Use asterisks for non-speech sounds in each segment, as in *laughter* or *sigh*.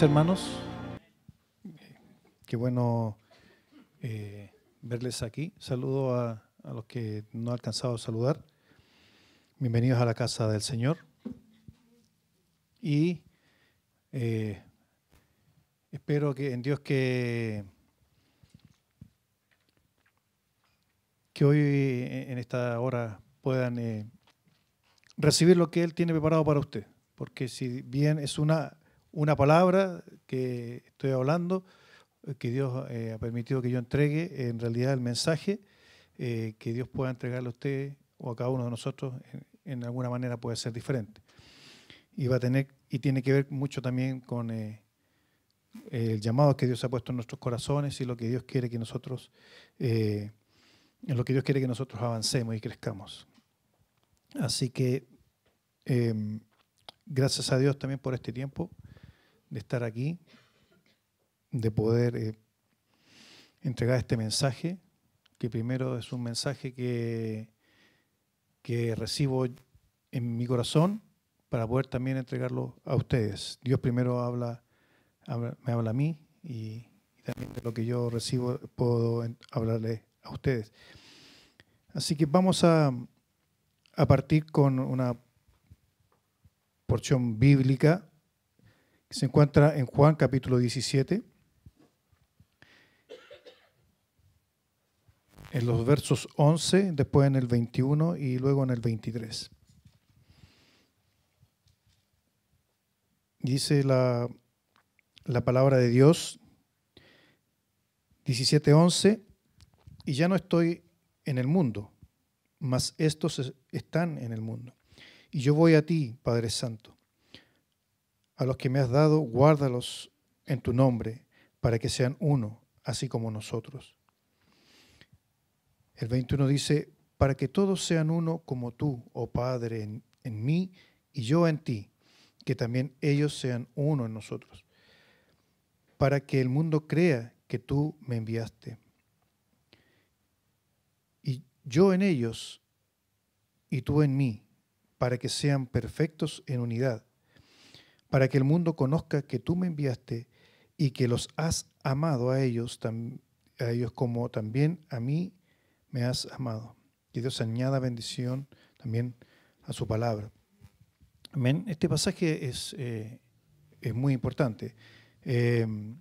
hermanos, qué bueno eh, verles aquí. Saludo a, los que no han alcanzado a saludar. Bienvenidos a la casa del Señor. Y eh, espero que en Dios que que hoy eh, en esta hora puedan eh, recibir lo que Él tiene preparado para usted. Porque si bien es una, una palabra que estoy hablando, eh, que Dios ha permitido que yo entregue, en realidad el mensaje que Dios pueda entregarle a usted o a cada uno de nosotros en, alguna manera puede ser diferente. Y va a tener, y tiene que ver mucho también con el llamado que Dios ha puesto en nuestros corazones y lo que Dios quiere que nosotros en lo que Dios quiere que nosotros avancemos y crezcamos. Así que em, gracias a Dios también por este tiempo de estar aquí, de poder eh, entregar este mensaje, que primero es un mensaje que, que recibo en mi corazón para poder también entregarlo a ustedes. Dios primero habla, me habla a mí y, también de lo que yo recibo puedo hablarle ustedes. Así que vamos a, partir con una porción bíblica que se encuentra en Juan capítulo 17, en los versos 11, después en el 21 y luego en el 23. Dice la, la palabra de Dios 17.11, y ya no estoy en el mundo, mas estos están en el mundo. Y yo voy a ti, Padre Santo. A los que me has dado, guárdalos en tu nombre, para que sean uno, así como nosotros. El 21 dice, para que todos sean uno como tú, oh Padre, en, en mí y yo en ti, que también ellos sean uno en nosotros, para que el mundo crea que tú me enviaste yo en ellos y tú en mí, para que sean perfectos en unidad, para que el mundo conozca que tú me enviaste y que los has amado a ellos, a ellos como también a mí me has amado. Que Dios añada bendición también a su palabra. Amén. Este pasaje es, eh, es muy importante. Em,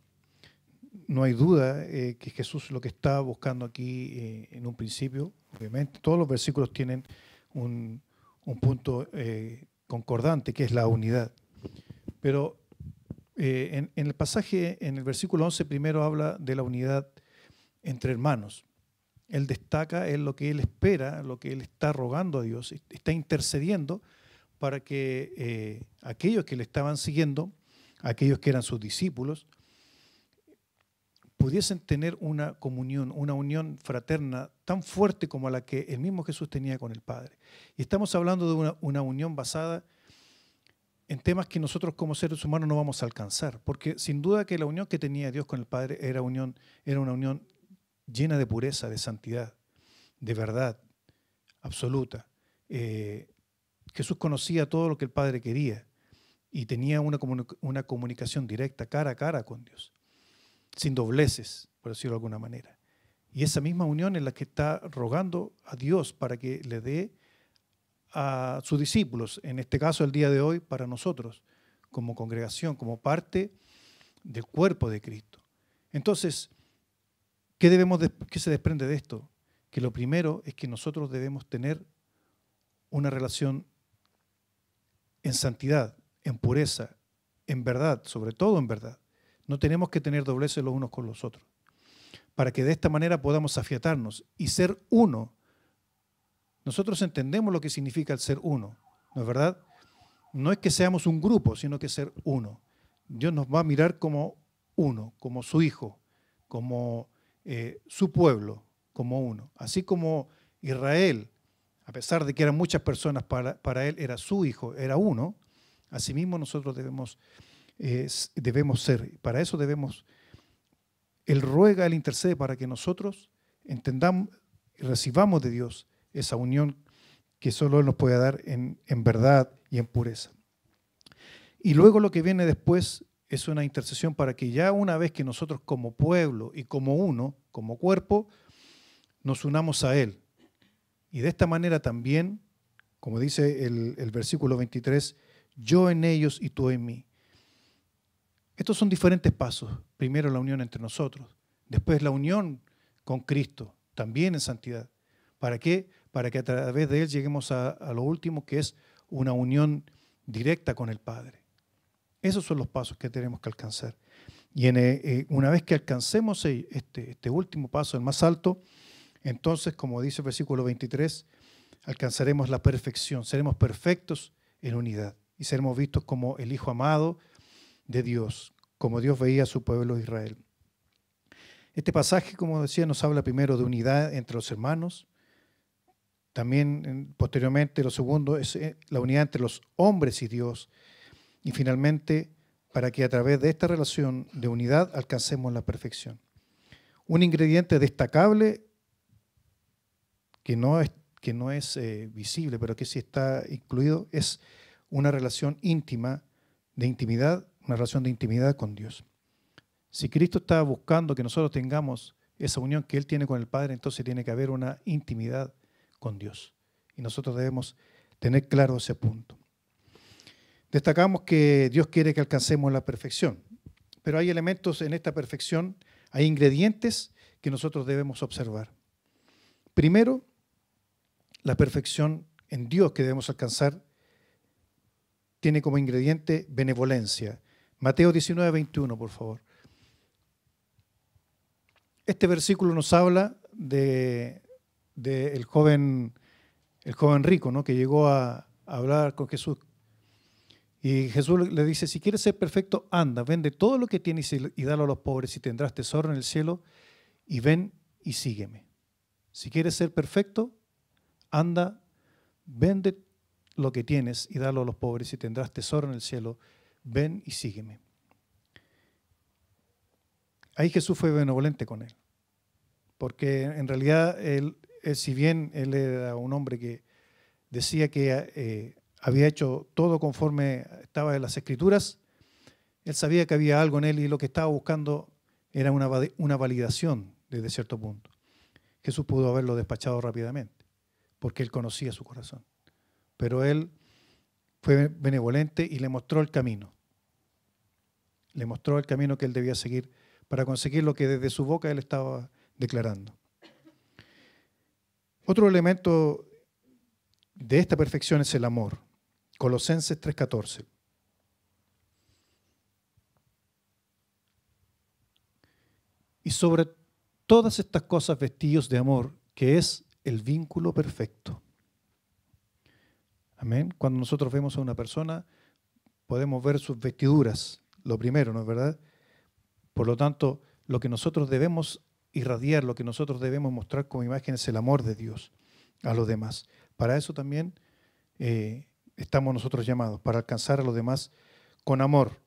no hay duda eh, que Jesús lo que está buscando aquí eh, en un principio, obviamente, todos los versículos tienen un, punto eh, concordante, que es la unidad. Pero en, el pasaje, en el versículo 11, primero habla de la unidad entre hermanos. Él destaca en lo que él espera, lo que él está rogando a Dios, está intercediendo para que aquellos que le estaban siguiendo, aquellos que eran sus discípulos, pudiesen tener una comunión, una unión fraterna tan fuerte como la que el mismo Jesús tenía con el Padre. Y estamos hablando de una, unión basada en temas que nosotros como seres humanos no vamos a alcanzar, porque sin duda que la unión que tenía Dios con el Padre era, unión, era una unión llena de pureza, de santidad, de verdad absoluta. Eh, Jesús conocía todo lo que el Padre quería y tenía una, comunicación directa, cara a cara con Dios sin dobleces, por decirlo de alguna manera. Y esa misma unión es la que está rogando a Dios para que le dé a sus discípulos, en este caso el día de hoy, para nosotros, como congregación, como parte del cuerpo de Cristo. Entonces, ¿qué, debemos qué se desprende de esto? Que lo primero es que nosotros debemos tener una relación en santidad, en pureza, en verdad, sobre todo en verdad. No tenemos que tener dobleces los unos con los otros, para que de esta manera podamos afiatarnos y ser uno. Nosotros entendemos lo que significa el ser uno, ¿no es verdad? No es que seamos un grupo, sino que ser uno. Dios nos va a mirar como uno, como su hijo, como eh, su pueblo, como uno. Así como Israel, a pesar de que eran muchas personas para, para él, era su hijo, era uno, asimismo nosotros debemos debemos ser. Para eso debemos, Él ruega, Él intercede para que nosotros entendamos y recibamos de Dios esa unión que solo Él nos puede dar en, verdad y en pureza. Y luego lo que viene después es una intercesión para que ya una vez que nosotros como pueblo y como uno, como cuerpo, nos unamos a Él. Y de esta manera también, como dice el, el versículo 23, yo en ellos y tú en mí, estos son diferentes pasos. Primero la unión entre nosotros, después la unión con Cristo, también en santidad. ¿Para qué? Para que a través de Él lleguemos a, lo último, que es una unión directa con el Padre. Esos son los pasos que tenemos que alcanzar. Y eh, eh, una vez que alcancemos este, este último paso, el más alto, entonces, como dice el versículo 23, alcanzaremos la perfección, seremos perfectos en unidad y seremos vistos como el Hijo amado, de Dios, como Dios veía a su pueblo Israel. Este pasaje, como decía, nos habla primero de unidad entre los hermanos, también posteriormente lo segundo es eh, la unidad entre los hombres y Dios, y finalmente para que a través de esta relación de unidad alcancemos la perfección. Un ingrediente destacable que no es, que no es eh, visible, pero que sí está incluido, es una relación íntima de intimidad una relación de intimidad con Dios. Si Cristo está buscando que nosotros tengamos esa unión que Él tiene con el Padre, entonces tiene que haber una intimidad con Dios. Y nosotros debemos tener claro ese punto. Destacamos que Dios quiere que alcancemos la perfección, pero hay elementos en esta perfección, hay ingredientes que nosotros debemos observar. Primero, la perfección en Dios que debemos alcanzar tiene como ingrediente benevolencia. Mateo 19, 21, por favor. Este versículo nos habla del el joven, el joven rico, ¿no? que llegó a, a hablar con Jesús. Y Jesús le dice, si quieres ser perfecto, anda, vende todo lo que tienes y dalo a los pobres y tendrás tesoro en el cielo y ven y sígueme. Si quieres ser perfecto, anda, vende lo que tienes y dalo a los pobres y tendrás tesoro en el cielo ven y sígueme. Ahí Jesús fue benevolente con él, porque en realidad él, si bien él era un hombre que decía que eh, había hecho todo conforme estaba en las escrituras, él sabía que había algo en él y lo que estaba buscando era una, una validación desde cierto punto. Jesús pudo haberlo despachado rápidamente, porque él conocía su corazón. Pero él fue benevolente y le mostró el camino. Le mostró el camino que él debía seguir para conseguir lo que desde su boca él estaba declarando. Otro elemento de esta perfección es el amor. Colosenses 3:14. Y sobre todas estas cosas vestidos de amor, que es el vínculo perfecto. Amén. Cuando nosotros vemos a una persona, podemos ver sus vestiduras, lo primero, ¿no es verdad? Por lo tanto, lo que nosotros debemos irradiar, lo que nosotros debemos mostrar como imagen es el amor de Dios a los demás. Para eso también eh, estamos nosotros llamados, para alcanzar a los demás con amor.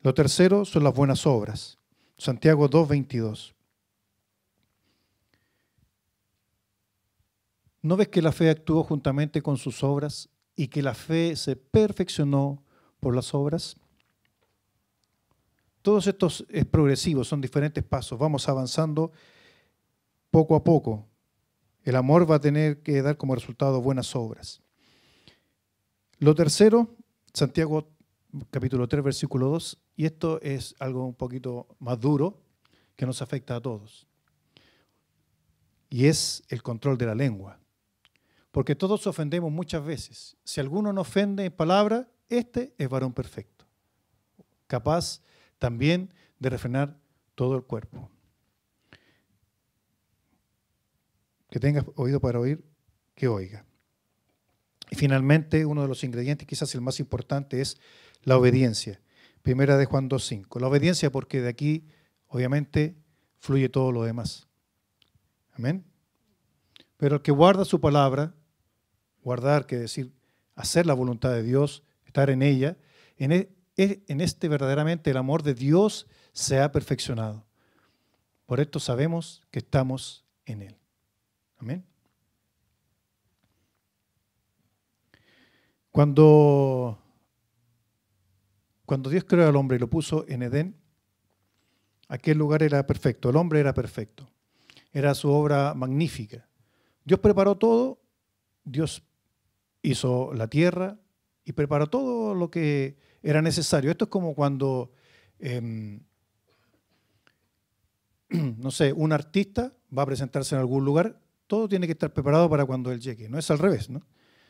Lo tercero son las buenas obras. Santiago 2.22. ¿No ves que la fe actuó juntamente con sus obras y que la fe se perfeccionó por las obras? Todos estos es progresivo, son diferentes pasos, vamos avanzando poco a poco. El amor va a tener que dar como resultado buenas obras. Lo tercero, Santiago capítulo 3, versículo 2, y esto es algo un poquito más duro que nos afecta a todos. Y es el control de la lengua. Porque todos ofendemos muchas veces. Si alguno nos ofende en palabra, este es varón perfecto, capaz también de refrenar todo el cuerpo. Que tengas oído para oír, que oiga. Y finalmente, uno de los ingredientes, quizás el más importante, es la obediencia. Primera de Juan 2.5. La obediencia porque de aquí, obviamente, fluye todo lo demás. Amén. Pero el que guarda su palabra, guardar, que decir, hacer la voluntad de Dios, estar en ella, en, e- en este verdaderamente el amor de Dios se ha perfeccionado. Por esto sabemos que estamos en Él. Amén. Cuando, cuando Dios creó al hombre y lo puso en Edén, aquel lugar era perfecto, el hombre era perfecto, era su obra magnífica. Dios preparó todo, Dios hizo la tierra y preparó todo lo que era necesario. Esto es como cuando, em, *clears throat* no sé, un artista va a presentarse en algún lugar, todo tiene que estar preparado para cuando él llegue, no es al revés, ¿no?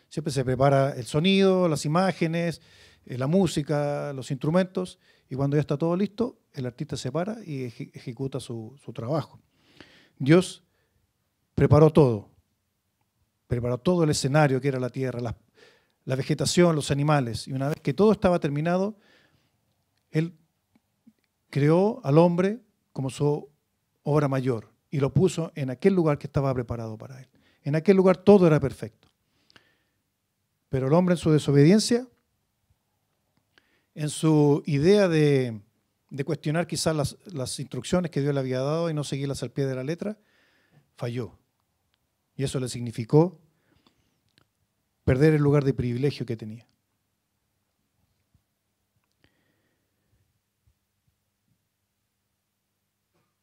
Siempre se prepara el sonido, las imágenes, eh, la música, los instrumentos, y cuando ya está todo listo, el artista se para y ejecuta su, su trabajo. Dios preparó todo, preparó todo el escenario que era la tierra, las, la vegetación, los animales. Y una vez que todo estaba terminado, Él creó al hombre como su obra mayor y lo puso en aquel lugar que estaba preparado para Él. En aquel lugar todo era perfecto. Pero el hombre en su desobediencia, en su idea de, cuestionar quizás las, las instrucciones que Dios le había dado y no seguirlas al pie de la letra, falló. Y eso le significó perder el lugar de privilegio que tenía.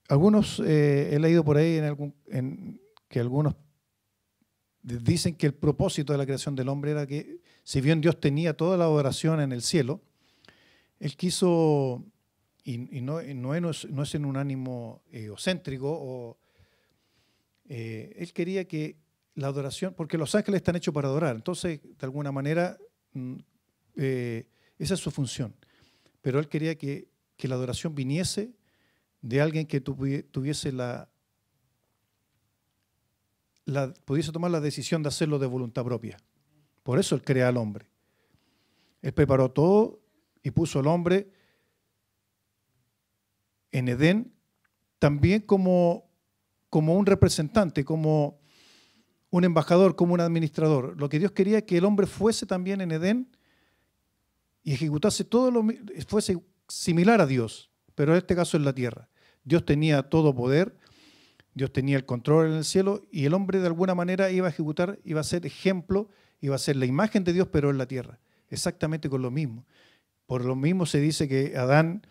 Algunos, eh, he leído por ahí en algún, que algunos dicen que el propósito de la creación del hombre era que, si bien Dios tenía toda la oración en el cielo, Él quiso, y, no, es, en un ánimo eh, egocéntrico, o, eh, Él quería que la adoración, porque los ángeles están hechos para adorar, entonces, de alguna manera, mm, eh, esa es su función. Pero él quería que, la adoración viniese de alguien que tuviese la, la, pudiese tomar la decisión de hacerlo de voluntad propia. Por eso él crea al hombre. Él preparó todo y puso al hombre en Edén también como, como un representante, como un embajador, como un administrador. Lo que Dios quería es que el hombre fuese también en Edén y ejecutase todo lo fuese similar a Dios, pero en este caso en la tierra. Dios tenía todo poder, Dios tenía el control en el cielo y el hombre de alguna manera iba a ejecutar, iba a ser ejemplo, iba a ser la imagen de Dios, pero en la tierra. Exactamente con lo mismo. Por lo mismo se dice que Adán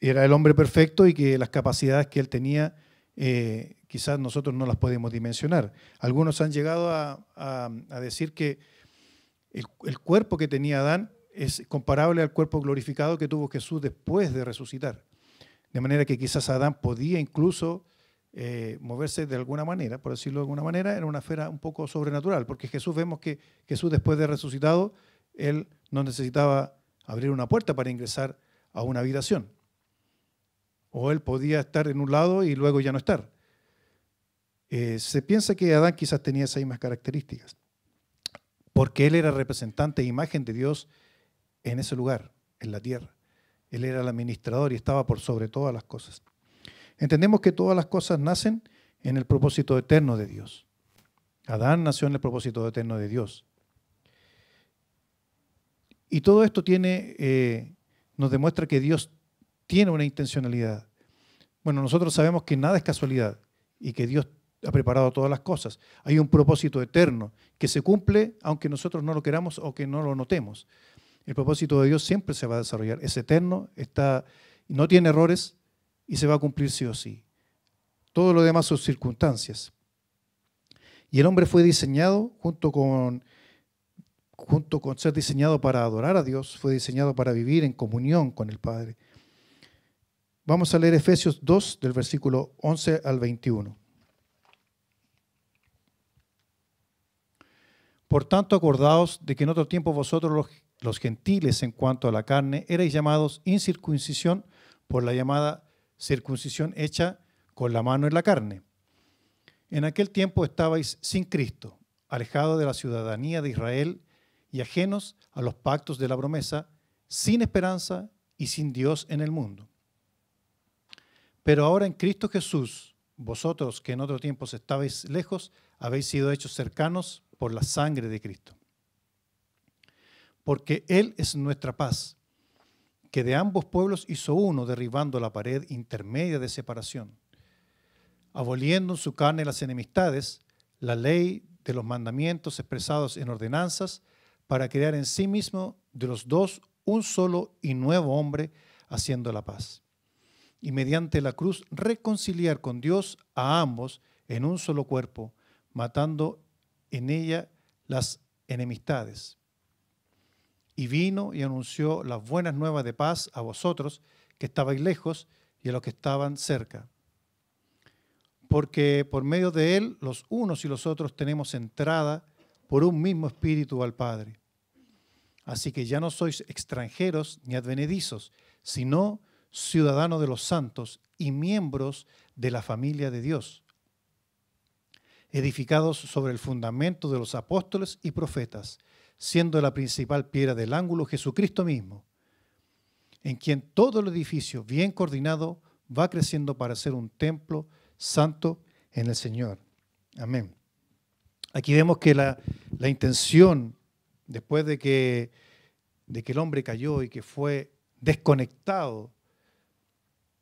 era el hombre perfecto y que las capacidades que él tenía eh, quizás nosotros no las podemos dimensionar. Algunos han llegado a, decir que el, cuerpo que tenía Adán es comparable al cuerpo glorificado que tuvo Jesús después de resucitar. De manera que quizás Adán podía incluso eh, moverse de alguna manera, por decirlo de alguna manera, en una esfera un poco sobrenatural, porque Jesús vemos que Jesús después de resucitado, él no necesitaba abrir una puerta para ingresar a una habitación. O él podía estar en un lado y luego ya no estar. Eh, se piensa que Adán quizás tenía esas mismas características, porque él era representante e imagen de Dios en ese lugar, en la tierra. Él era el administrador y estaba por sobre todas las cosas. Entendemos que todas las cosas nacen en el propósito eterno de Dios. Adán nació en el propósito eterno de Dios. Y todo esto tiene, eh, nos demuestra que Dios tiene una intencionalidad. Bueno, nosotros sabemos que nada es casualidad y que Dios ha preparado todas las cosas. Hay un propósito eterno que se cumple aunque nosotros no lo queramos o que no lo notemos. El propósito de Dios siempre se va a desarrollar, es eterno, está, no tiene errores y se va a cumplir sí o sí. Todo lo demás son circunstancias. Y el hombre fue diseñado junto con, junto con ser diseñado para adorar a Dios, fue diseñado para vivir en comunión con el Padre. Vamos a leer Efesios 2 del versículo 11 al 21. Por tanto, acordaos de que en otro tiempo vosotros los, gentiles en cuanto a la carne erais llamados incircuncisión por la llamada circuncisión hecha con la mano en la carne. En aquel tiempo estabais sin Cristo, alejados de la ciudadanía de Israel y ajenos a los pactos de la promesa, sin esperanza y sin Dios en el mundo. Pero ahora en Cristo Jesús, vosotros que en otro tiempo estabais lejos, habéis sido hechos cercanos por la sangre de Cristo. Porque Él es nuestra paz, que de ambos pueblos hizo uno, derribando la pared intermedia de separación, aboliendo en su carne las enemistades, la ley de los mandamientos expresados en ordenanzas, para crear en sí mismo de los dos un solo y nuevo hombre, haciendo la paz. Y mediante la cruz reconciliar con Dios a ambos en un solo cuerpo, matando en ella las enemistades. Y vino y anunció las buenas nuevas de paz a vosotros que estabais lejos y a los que estaban cerca. Porque por medio de él los unos y los otros tenemos entrada por un mismo espíritu al Padre. Así que ya no sois extranjeros ni advenedizos, sino ciudadanos de los santos y miembros de la familia de Dios edificados sobre el fundamento de los apóstoles y profetas, siendo la principal piedra del ángulo Jesucristo mismo, en quien todo el edificio bien coordinado va creciendo para ser un templo santo en el Señor. Amén. Aquí vemos que la, intención, después de que, de que el hombre cayó y que fue desconectado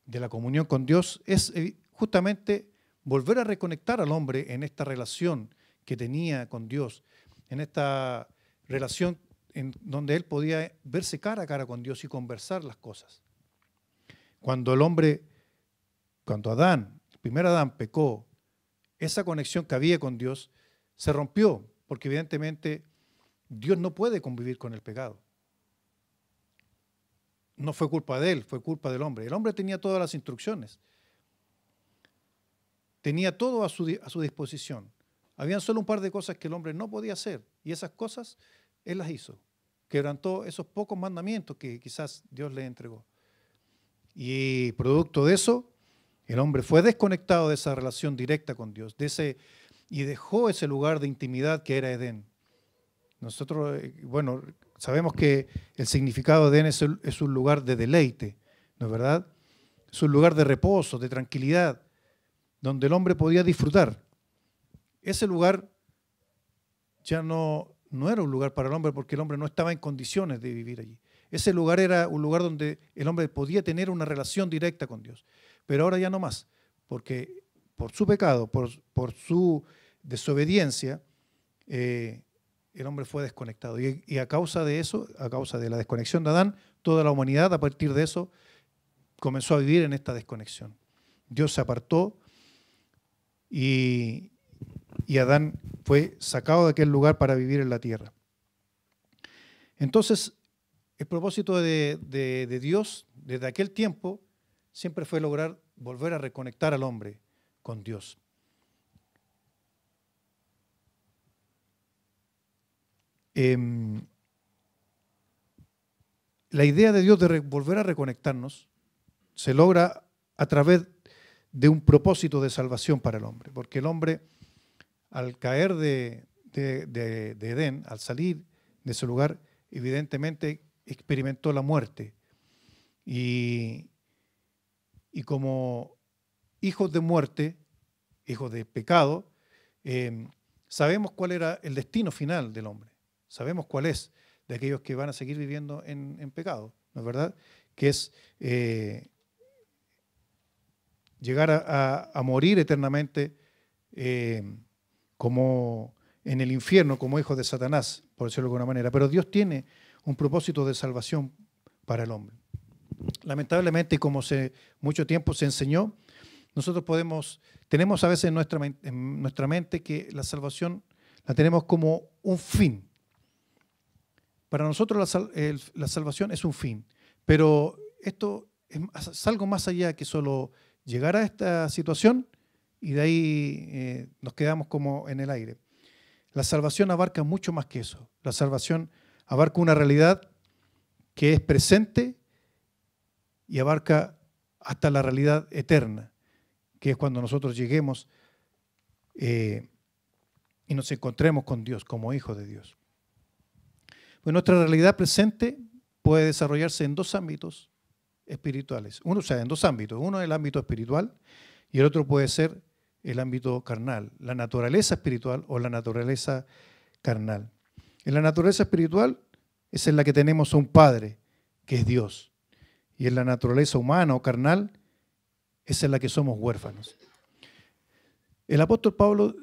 de la comunión con Dios, es eh, justamente volver a reconectar al hombre en esta relación que tenía con Dios, en esta relación en donde él podía verse cara a cara con Dios y conversar las cosas. Cuando el hombre, cuando Adán, el primer Adán pecó, esa conexión que había con Dios se rompió, porque evidentemente Dios no puede convivir con el pecado. No fue culpa de él, fue culpa del hombre. El hombre tenía todas las instrucciones. Tenía todo a su, disposición. Habían solo un par de cosas que el hombre no podía hacer y esas cosas él las hizo. Quebrantó esos pocos mandamientos que quizás Dios le entregó. Y producto de eso, el hombre fue desconectado de esa relación directa con Dios, de ese, y dejó ese lugar de intimidad que era Edén. Nosotros, eh, bueno, sabemos que el significado de Edén es, es un lugar de deleite, ¿no es verdad? Es un lugar de reposo, de tranquilidad, donde el hombre podía disfrutar. Ese lugar ya no, no era un lugar para el hombre porque el hombre no estaba en condiciones de vivir allí. Ese lugar era un lugar donde el hombre podía tener una relación directa con Dios. Pero ahora ya no más, porque por su pecado, por, por su desobediencia, eh, el hombre fue desconectado. y, a causa de eso, a causa de la desconexión de Adán, toda la humanidad a partir de eso comenzó a vivir en esta desconexión. Dios se apartó y, Adán fue sacado de aquel lugar para vivir en la tierra. Entonces, el propósito de, Dios desde aquel tiempo siempre fue lograr volver a reconectar al hombre con Dios. Em, la idea de Dios de volver a reconectarnos se logra a través de un propósito de salvación para el hombre, porque el hombre al caer de, Edén, al salir de ese lugar, evidentemente experimentó la muerte. Y, como hijos de muerte, hijos de pecado, em, sabemos cuál era el destino final del hombre, sabemos cuál es de aquellos que van a seguir viviendo en, pecado, ¿no es verdad? Que es eh, llegar a, morir eternamente eh, como en el infierno, como hijo de Satanás, por decirlo de alguna manera. Pero Dios tiene un propósito de salvación para el hombre. Lamentablemente, como se, mucho tiempo se enseñó, nosotros podemos, tenemos a veces en nuestra, nuestra mente que la salvación la tenemos como un fin. Para nosotros la, salvación es un fin, pero esto es algo más allá que solo llegar a esta situación y de ahí eh, nos quedamos como en el aire. La salvación abarca mucho más que eso. La salvación abarca una realidad que es presente y abarca hasta la realidad eterna, que es cuando nosotros lleguemos eh, y nos encontremos con Dios como hijos de Dios. Pues nuestra realidad presente puede desarrollarse en dos ámbitos, espirituales. Uno, o sea, en dos ámbitos. Uno es el ámbito espiritual y el otro puede ser el ámbito carnal, la naturaleza espiritual o la naturaleza carnal. En la naturaleza espiritual es en la que tenemos un Padre, que es Dios. Y en la naturaleza humana o carnal es en la que somos huérfanos. El apóstol Pablo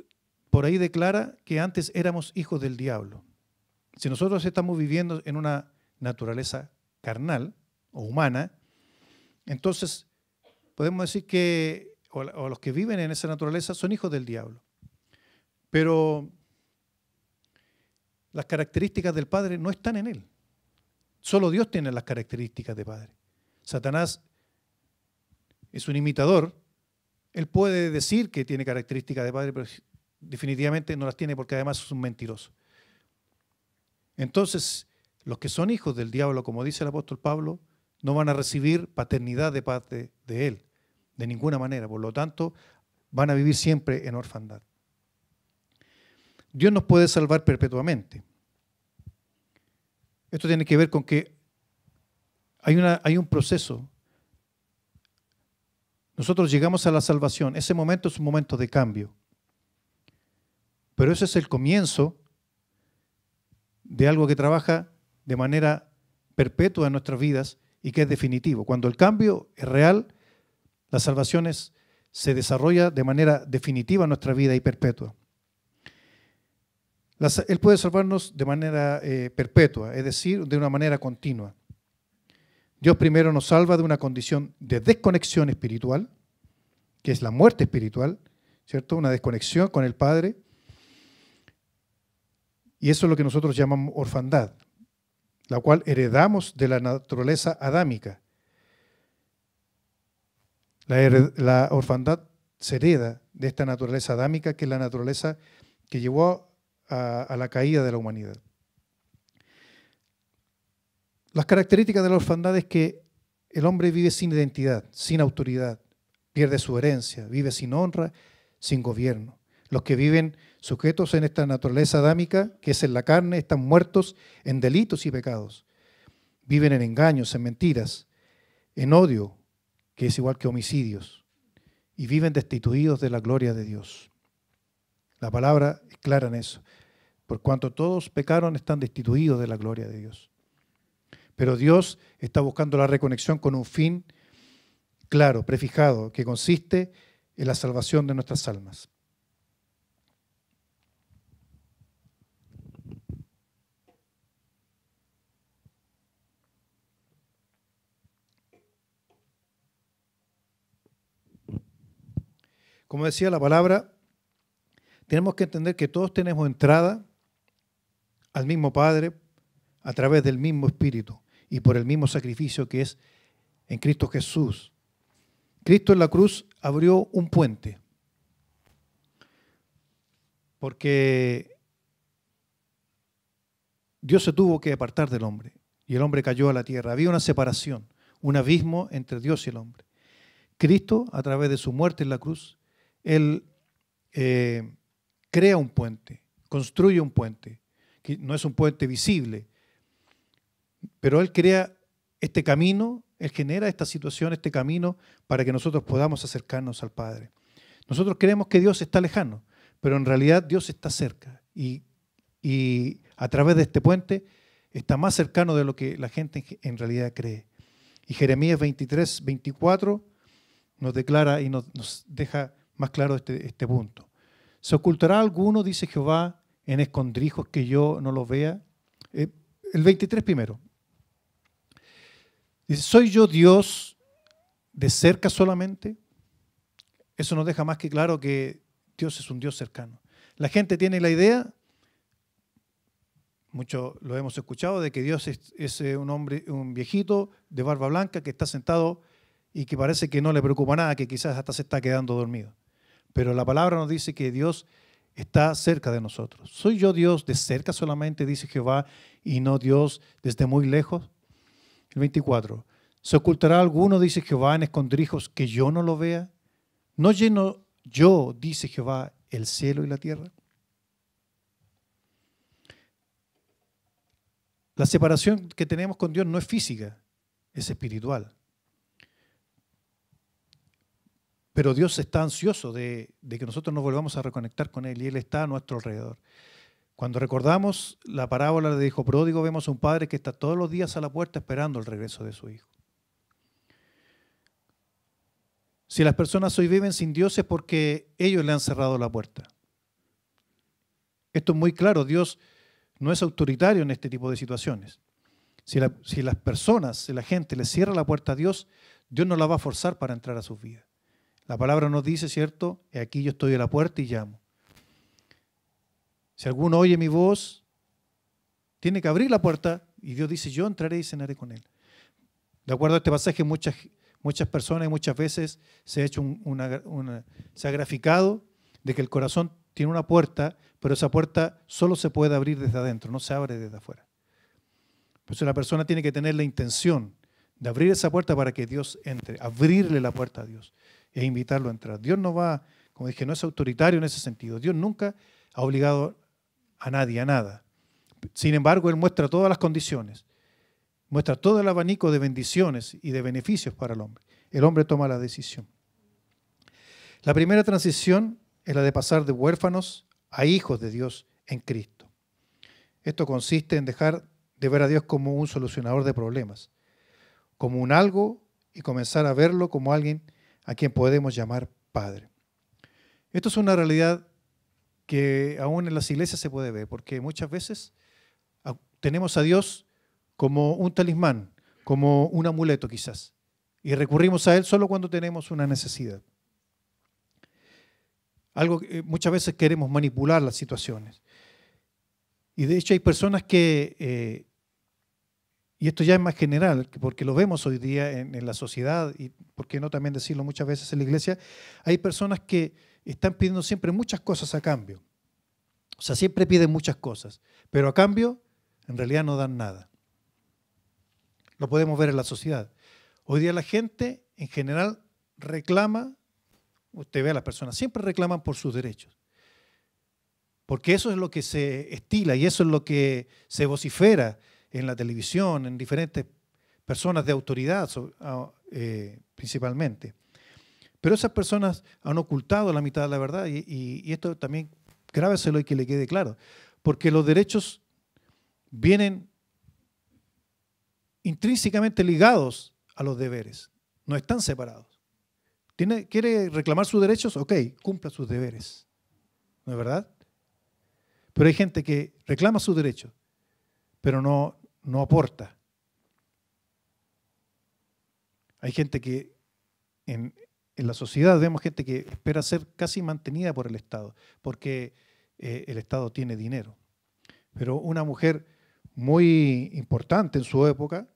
por ahí declara que antes éramos hijos del diablo. Si nosotros estamos viviendo en una naturaleza carnal o humana, entonces, podemos decir que, los que viven en esa naturaleza, son hijos del diablo. Pero las características del Padre no están en él. Solo Dios tiene las características de Padre. Satanás es un imitador. Él puede decir que tiene características de Padre, pero definitivamente no las tiene porque además es un mentiroso. Entonces, los que son hijos del diablo, como dice el apóstol Pablo, no van a recibir paternidad de parte de Él, de ninguna manera. Por lo tanto, van a vivir siempre en orfandad. Dios nos puede salvar perpetuamente. Esto tiene que ver con que hay, una, hay un proceso. Nosotros llegamos a la salvación. Ese momento es un momento de cambio. Pero ese es el comienzo de algo que trabaja de manera perpetua en nuestras vidas y que es definitivo. Cuando el cambio es real, la salvación se desarrolla de manera definitiva en nuestra vida y perpetua. él puede salvarnos de manera eh, perpetua, es decir, de una manera continua. Dios primero nos salva de una condición de desconexión espiritual, que es la muerte espiritual, ¿cierto? Una desconexión con el Padre. Y eso es lo que nosotros llamamos orfandad la cual heredamos de la naturaleza adámica. La, orfandad se hereda de esta naturaleza adámica, que es la naturaleza que llevó a, la caída de la humanidad. Las características de la orfandad es que el hombre vive sin identidad, sin autoridad, pierde su herencia, vive sin honra, sin gobierno. Los que viven sujetos en esta naturaleza adámica, que es en la carne, están muertos en delitos y pecados. Viven en engaños, en mentiras, en odio, que es igual que homicidios, y viven destituidos de la gloria de Dios. La palabra es clara en eso. Por cuanto todos pecaron, están destituidos de la gloria de Dios. Pero Dios está buscando la reconexión con un fin claro, prefijado, que consiste en la salvación de nuestras almas. Como decía la palabra, tenemos que entender que todos tenemos entrada al mismo Padre a través del mismo Espíritu y por el mismo sacrificio que es en Cristo Jesús. Cristo en la cruz abrió un puente, porque Dios se tuvo que apartar del hombre y el hombre cayó a la tierra. Había una separación, un abismo entre Dios y el hombre. Cristo, a través de su muerte en la cruz, él eh, crea un puente, construye un puente, que no es un puente visible, pero Él crea este camino, Él genera esta situación, este camino, para que nosotros podamos acercarnos al Padre. Nosotros creemos que Dios está lejano, pero en realidad Dios está cerca y, a través de este puente está más cercano de lo que la gente en realidad cree. Y Jeremías 23, 24 nos declara y nos, nos deja más claro este, este, punto. ¿Se ocultará alguno, dice Jehová, en escondrijos que yo no los vea? Eh, el 23 primero. ¿soy yo Dios de cerca solamente? Eso nos deja más que claro que Dios es un Dios cercano. La gente tiene la idea, mucho lo hemos escuchado, de que Dios es, es eh, un hombre, un viejito de barba blanca que está sentado y que parece que no le preocupa nada, que quizás hasta se está quedando dormido. Pero la palabra nos dice que Dios está cerca de nosotros. ¿Soy yo Dios de cerca solamente, dice Jehová, y no Dios desde muy lejos? El 24. ¿Se ocultará alguno, dice Jehová, en escondrijos que yo no lo vea? ¿No lleno yo, dice Jehová, el cielo y la tierra? La separación que tenemos con Dios no es física, es espiritual. pero Dios está ansioso de, que nosotros nos volvamos a reconectar con Él y Él está a nuestro alrededor. Cuando recordamos la parábola del hijo pródigo, vemos a un padre que está todos los días a la puerta esperando el regreso de su hijo. Si las personas hoy viven sin Dios es porque ellos le han cerrado la puerta. Esto es muy claro, Dios no es autoritario en este tipo de situaciones. Si, si las personas, si la gente le cierra la puerta a Dios, Dios no la va a forzar para entrar a sus vidas. La palabra nos dice, ¿cierto? Aquí yo estoy a la puerta y llamo. Si alguno oye mi voz, tiene que abrir la puerta y Dios dice, yo entraré y cenaré con él. De acuerdo a este pasaje, muchas, muchas personas y muchas veces se ha, hecho se ha graficado de que el corazón tiene una puerta, pero esa puerta solo se puede abrir desde adentro, no se abre desde afuera. Por eso la persona tiene que tener la intención de abrir esa puerta para que Dios entre, abrirle la puerta a Dios es invitarlo a entrar. Dios no va, como dije, no es autoritario en ese sentido. Dios nunca ha obligado a nadie a nada. Sin embargo, Él muestra todas las condiciones, muestra todo el abanico de bendiciones y de beneficios para el hombre. El hombre toma la decisión. La primera transición es la de pasar de huérfanos a hijos de Dios en Cristo. Esto consiste en dejar de ver a Dios como un solucionador de problemas, como un algo y comenzar a verlo como alguien a quien podemos llamar Padre. Esto es una realidad que aún en las iglesias se puede ver, porque muchas veces tenemos a Dios como un talismán, como un amuleto quizás, y recurrimos a Él solo cuando tenemos una necesidad. Algo que eh, muchas veces queremos manipular las situaciones. Y de hecho hay personas que eh, y esto ya es más general, porque lo vemos hoy día en, la sociedad y, por qué no también decirlo muchas veces en la iglesia, hay personas que están pidiendo siempre muchas cosas a cambio. O sea, siempre piden muchas cosas, pero a cambio en realidad no dan nada. Lo podemos ver en la sociedad. Hoy día la gente en general reclama, usted ve a las personas, siempre reclaman por sus derechos. Porque eso es lo que se estila y eso es lo que se vocifera en la televisión, en diferentes personas de autoridad ah, eh, principalmente. Pero esas personas han ocultado la mitad de la verdad y, esto también grábeselo y que le quede claro, porque los derechos vienen intrínsecamente ligados a los deberes, no están separados. ¿Quiere reclamar sus derechos? Ok, cumpla sus deberes. ¿No es verdad? Pero hay gente que reclama sus derechos, pero no, no aporta. Hay gente que en, la sociedad vemos gente que espera ser casi mantenida por el Estado, porque eh, el Estado tiene dinero. Pero una mujer muy importante en su época,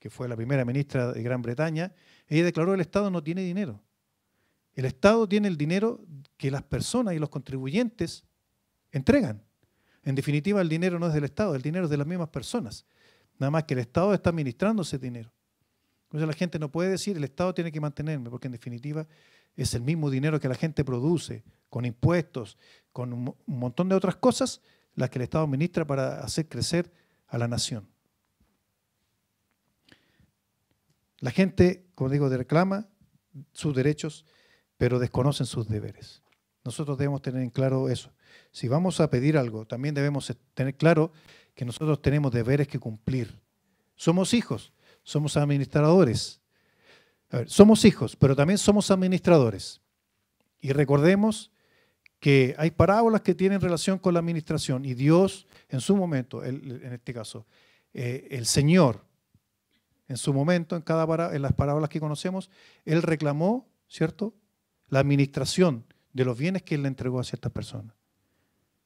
que fue la primera ministra de Gran Bretaña, ella declaró el Estado no tiene dinero. El Estado tiene el dinero que las personas y los contribuyentes entregan. En definitiva, el dinero no es del Estado, el dinero es de las mismas personas. Nada más que el Estado está administrando ese dinero. Entonces la gente no puede decir, el Estado tiene que mantenerme, porque en definitiva es el mismo dinero que la gente produce, con impuestos, con un, montón de otras cosas, las que el Estado administra para hacer crecer a la nación. La gente, como digo, reclama sus derechos, pero desconocen sus deberes. Nosotros debemos tener en claro eso. Si vamos a pedir algo, también debemos tener claro que nosotros tenemos deberes que cumplir. Somos hijos, somos administradores. somos hijos, pero también somos administradores. Y recordemos que hay parábolas que tienen relación con la administración y Dios en su momento, en este caso, eh, el Señor, en su momento, en, cada en las parábolas que conocemos, Él reclamó, ¿cierto?, la administración de los bienes que Él le entregó a ciertas personas.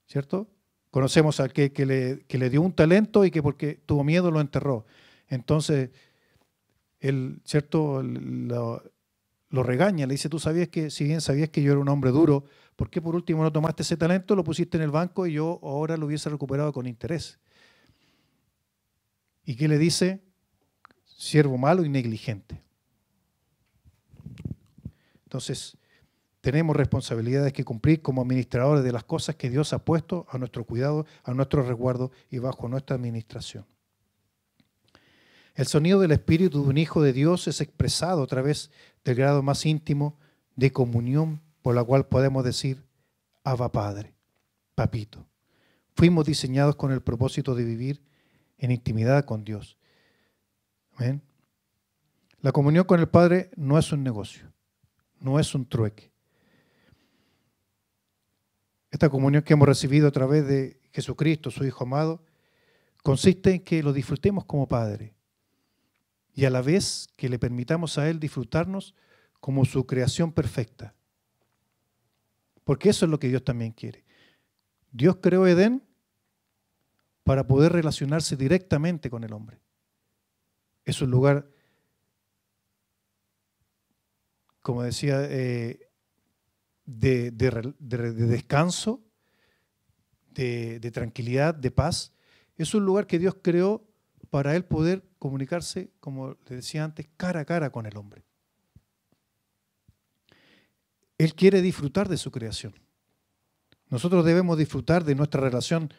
¿Cierto? Conocemos al que, le, dio un talento y que porque tuvo miedo lo enterró. Entonces, él, ¿cierto? Lo, lo, regaña, le dice, tú sabías que, si bien sabías que yo era un hombre duro, ¿por qué por último no tomaste ese talento, lo pusiste en el banco y yo ahora lo hubiese recuperado con interés? ¿Y qué le dice? Siervo malo y negligente. Entonces, tenemos responsabilidades que cumplir como administradores de las cosas que Dios ha puesto a nuestro cuidado, a nuestro resguardo y bajo nuestra administración. El sonido del Espíritu de un Hijo de Dios es expresado a través del grado más íntimo de comunión por la cual podemos decir, Abba Padre, Papito. Fuimos diseñados con el propósito de vivir en intimidad con Dios. La comunión con el Padre no es un negocio, no es un trueque esta comunión que hemos recibido a través de Jesucristo, su Hijo amado, consiste en que lo disfrutemos como Padre y a la vez que le permitamos a Él disfrutarnos como su creación perfecta. Porque eso es lo que Dios también quiere. Dios creó Edén para poder relacionarse directamente con el hombre. Es un lugar, como decía eh, de, descanso, de tranquilidad, de paz. Es un lugar que Dios creó para él poder comunicarse, como le decía antes, cara a cara con el hombre. Él quiere disfrutar de su creación. Nosotros debemos disfrutar de nuestra relación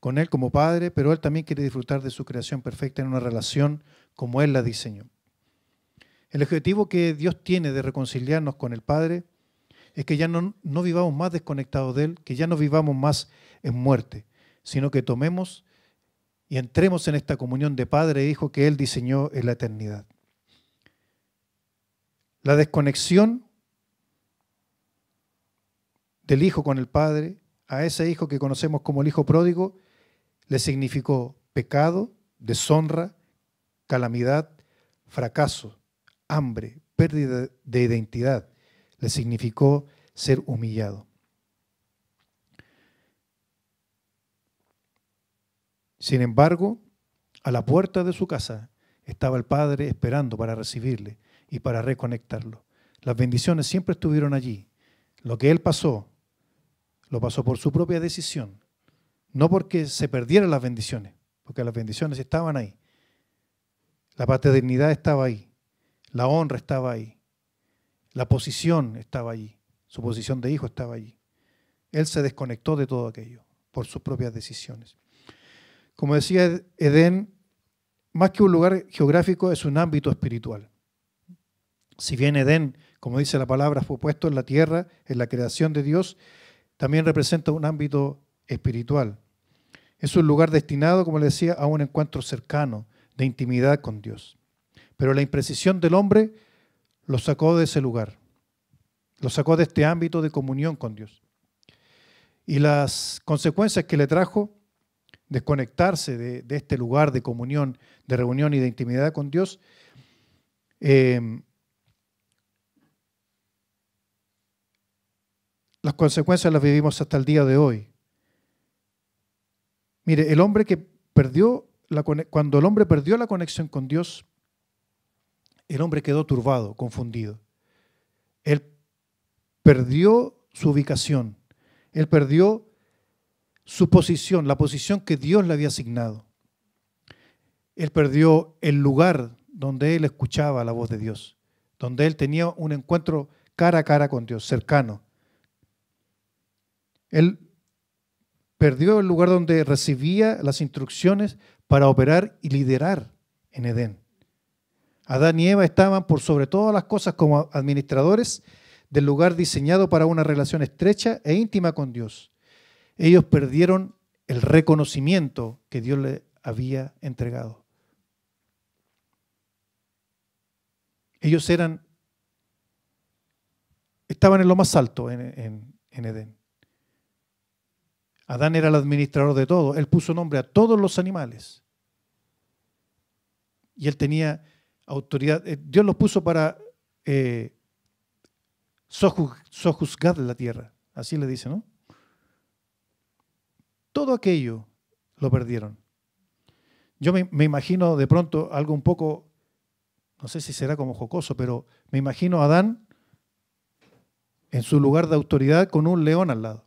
con Él como Padre, pero Él también quiere disfrutar de su creación perfecta en una relación como Él la diseñó. El objetivo que Dios tiene de reconciliarnos con el Padre es que ya no, vivamos más desconectados de Él, que ya no vivamos más en muerte, sino que tomemos y entremos en esta comunión de Padre e Hijo que Él diseñó en la eternidad. La desconexión del Hijo con el Padre, a ese Hijo que conocemos como el Hijo pródigo, le significó pecado, deshonra, calamidad, fracaso, hambre, pérdida de identidad, le significó ser humillado. Sin embargo, a la puerta de su casa estaba el Padre esperando para recibirle y para reconectarlo. Las bendiciones siempre estuvieron allí. Lo que él pasó, lo pasó por su propia decisión, no porque se perdieran las bendiciones, porque las bendiciones estaban ahí. La paternidad estaba ahí, la honra estaba ahí, la posición estaba allí, su posición de hijo estaba allí. Él se desconectó de todo aquello por sus propias decisiones. Como decía Edén, más que un lugar geográfico es un ámbito espiritual. Si bien Edén, como dice la palabra, fue puesto en la tierra, en la creación de Dios, también representa un ámbito espiritual. Es un lugar destinado, como le decía, a un encuentro cercano, de intimidad con Dios. Pero la imprecisión del hombre lo sacó de ese lugar, lo sacó de este ámbito de comunión con Dios. Y las consecuencias que le trajo desconectarse de, este lugar de comunión, de reunión y de intimidad con Dios, eh, las consecuencias las vivimos hasta el día de hoy. Mire, el hombre que perdió cuando el hombre perdió la conexión con Dios, el hombre quedó turbado, confundido. Él perdió su ubicación, él perdió su posición, la posición que Dios le había asignado. Él perdió el lugar donde él escuchaba la voz de Dios, donde él tenía un encuentro cara a cara con Dios, cercano. Él perdió el lugar donde recibía las instrucciones para operar y liderar en Edén. Adán y Eva estaban por sobre todas las cosas como administradores del lugar diseñado para una relación estrecha e íntima con Dios. Ellos perdieron el reconocimiento que Dios les había entregado. Ellos eran, estaban en lo más alto en, en Edén. Adán era el administrador de todo. Él puso nombre a todos los animales. Y él tenía autoridad. Eh, Dios los puso para eh, sojuzgar la tierra, así le dice, ¿no? Todo aquello lo perdieron. Yo me, me imagino de pronto algo un poco, no sé si será como jocoso, pero me imagino a Adán en su lugar de autoridad con un león al lado.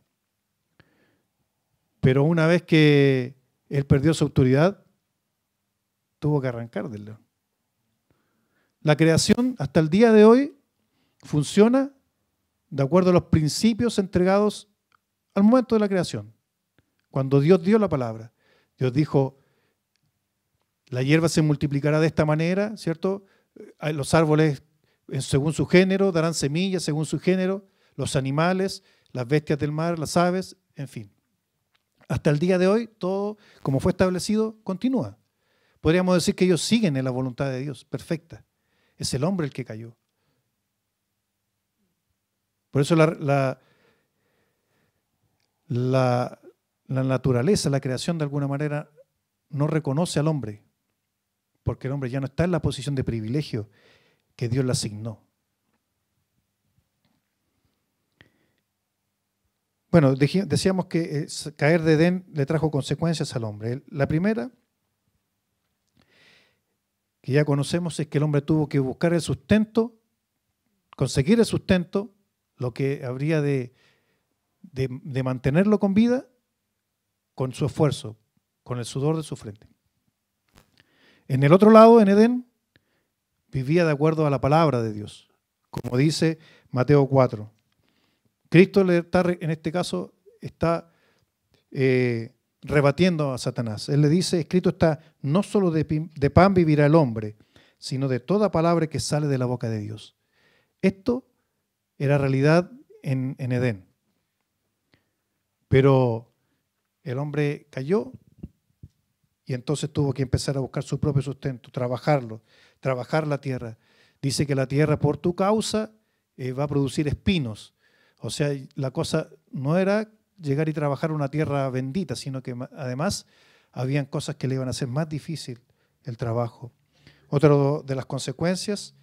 Pero una vez que él perdió su autoridad, tuvo que arrancar del león. La creación hasta el día de hoy funciona de acuerdo a los principios entregados al momento de la creación, cuando Dios dio la palabra. Dios dijo, la hierba se multiplicará de esta manera, ¿cierto? Eh, los árboles eh, según su género, darán semillas según su género, los animales, las bestias del mar, las aves, en fin. Hasta el día de hoy, todo como fue establecido, continúa. Podríamos decir que ellos siguen en la voluntad de Dios, perfecta es el hombre el que cayó. Por eso la, la, naturaleza, la creación de alguna manera no reconoce al hombre, porque el hombre ya no está en la posición de privilegio que Dios le asignó. Bueno, decíamos que eh, caer de Edén le trajo consecuencias al hombre. La primera que ya conocemos es que el hombre tuvo que buscar el sustento, conseguir el sustento, lo que habría de, mantenerlo con vida con su esfuerzo, con el sudor de su frente. En el otro lado, en Edén, vivía de acuerdo a la palabra de Dios, como dice Mateo 4. Cristo le en este caso está eh, rebatiendo a Satanás. Él le dice, escrito está, no solo de, pan vivirá el hombre, sino de toda palabra que sale de la boca de Dios. Esto era realidad en, Edén. Pero el hombre cayó y entonces tuvo que empezar a buscar su propio sustento, trabajarlo, trabajar la tierra. Dice que la tierra por tu causa eh, va a producir espinos. O sea, la cosa no era llegar y trabajar una tierra bendita, sino que además habían cosas que le iban a hacer más difícil el trabajo. Otra de las consecuencias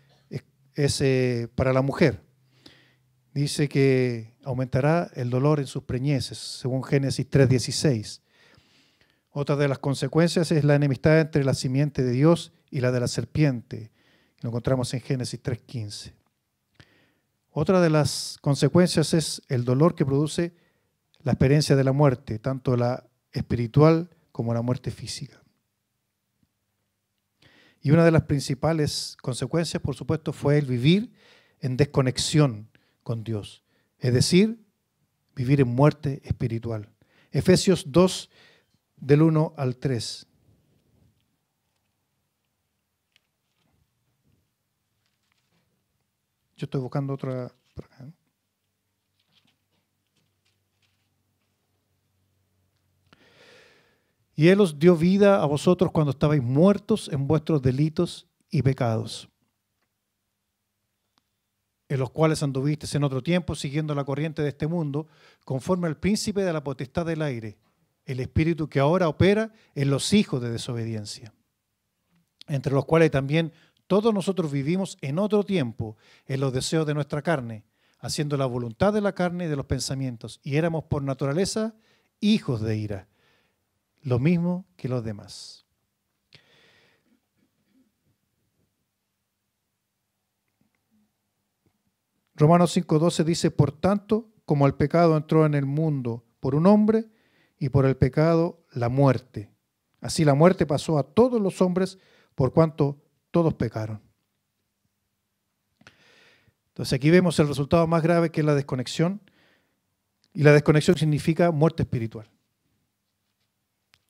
es, eh, para la mujer. Dice que aumentará el dolor en sus preñeces, según Génesis 3.16. Otra de las consecuencias es la enemistad entre la simiente de Dios y la de la serpiente. Lo encontramos en Génesis 3.15. Otra de las consecuencias es el dolor que produce la experiencia de la muerte, tanto la espiritual como la muerte física. Y una de las principales consecuencias, por supuesto, fue el vivir en desconexión con Dios, es decir, vivir en muerte espiritual. Efesios 2, del 1 al 3. Yo estoy buscando otra. Y Él os dio vida a vosotros cuando estabais muertos en vuestros delitos y pecados, en los cuales anduvisteis en otro tiempo siguiendo la corriente de este mundo, conforme al príncipe de la potestad del aire, el espíritu que ahora opera en los hijos de desobediencia, entre los cuales también todos nosotros vivimos en otro tiempo, en los deseos de nuestra carne, haciendo la voluntad de la carne y de los pensamientos, y éramos por naturaleza hijos de ira lo mismo que los demás. Romanos 5.12 dice, por tanto, como el pecado entró en el mundo por un hombre y por el pecado la muerte. Así la muerte pasó a todos los hombres por cuanto todos pecaron. Entonces aquí vemos el resultado más grave que es la desconexión. Y la desconexión significa muerte espiritual.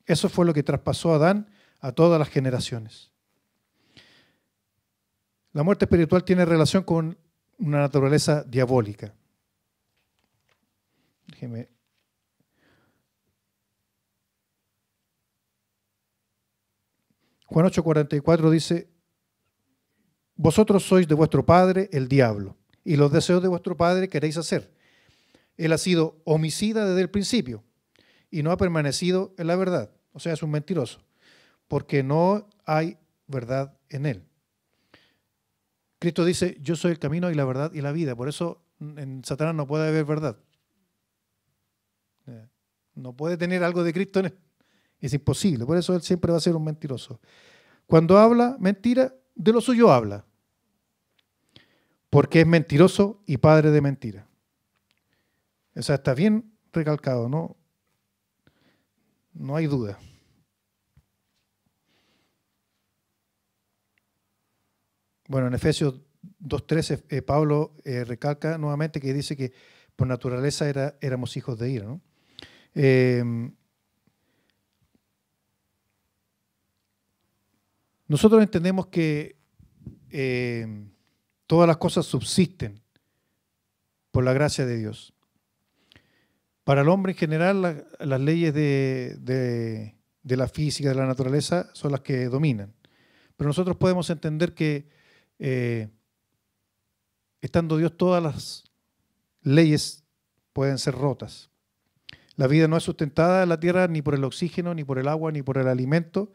Eso fue lo que traspasó a Adán a todas las generaciones. La muerte espiritual tiene relación con una naturaleza diabólica. Déjeme. Juan 8:44 dice, vosotros sois de vuestro padre el diablo, y los deseos de vuestro padre queréis hacer. Él ha sido homicida desde el principio y no ha permanecido en la verdad, o sea, es un mentiroso, porque no hay verdad en él. Cristo dice, yo soy el camino y la verdad y la vida. Por eso mm, en Satanás no puede haber verdad. Eh, no puede tener algo de Cristo en él. Es imposible. Por eso él siempre va a ser un mentiroso. Cuando habla mentira, de lo suyo habla. Porque es mentiroso y padre de mentira. O sea, está bien recalcado, ¿no? No hay duda. Bueno, en Efesios 2.13 eh, Pablo eh, recalca nuevamente que dice que por naturaleza éramos hijos de ira. Em, nosotros entendemos que em, todas las cosas subsisten por la gracia de Dios. Para el hombre en general, las leyes de, la física, de la naturaleza, son las que dominan. Pero nosotros podemos entender que, eh, estando Dios, todas las leyes pueden ser rotas. La vida no es sustentada en la tierra ni por el oxígeno, ni por el agua, ni por el alimento,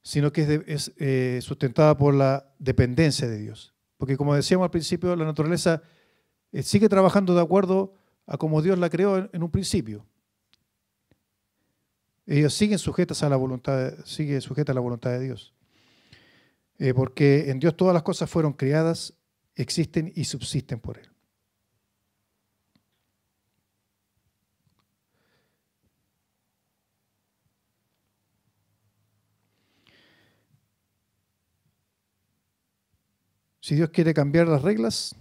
sino que es, eh, sustentada por la dependencia de Dios. Porque como decíamos al principio, la naturaleza eh, sigue trabajando de acuerdo a como Dios la creó en un principio. Ellos siguen sujetas a la voluntad, sigue sujeta a la voluntad de Dios. Eh, porque en Dios todas las cosas fueron creadas, existen y subsisten por Él. Si Dios quiere cambiar las reglas,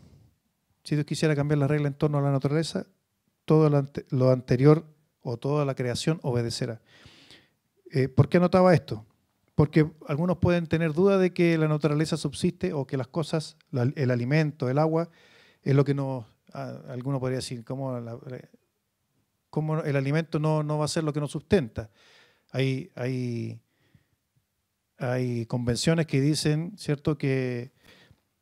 si Dios quisiera cambiar las reglas en torno a la naturaleza, todo lo, anterior o toda la creación obedecerá. Eh, ¿Por qué anotaba esto? Porque algunos pueden tener duda de que la naturaleza subsiste o que las cosas, el alimento, el agua, es lo que nos, algunos podrían podría decir, ¿cómo, el alimento no, no, va a ser lo que nos sustenta? Hay, hay, hay convenciones que dicen, ¿cierto?, que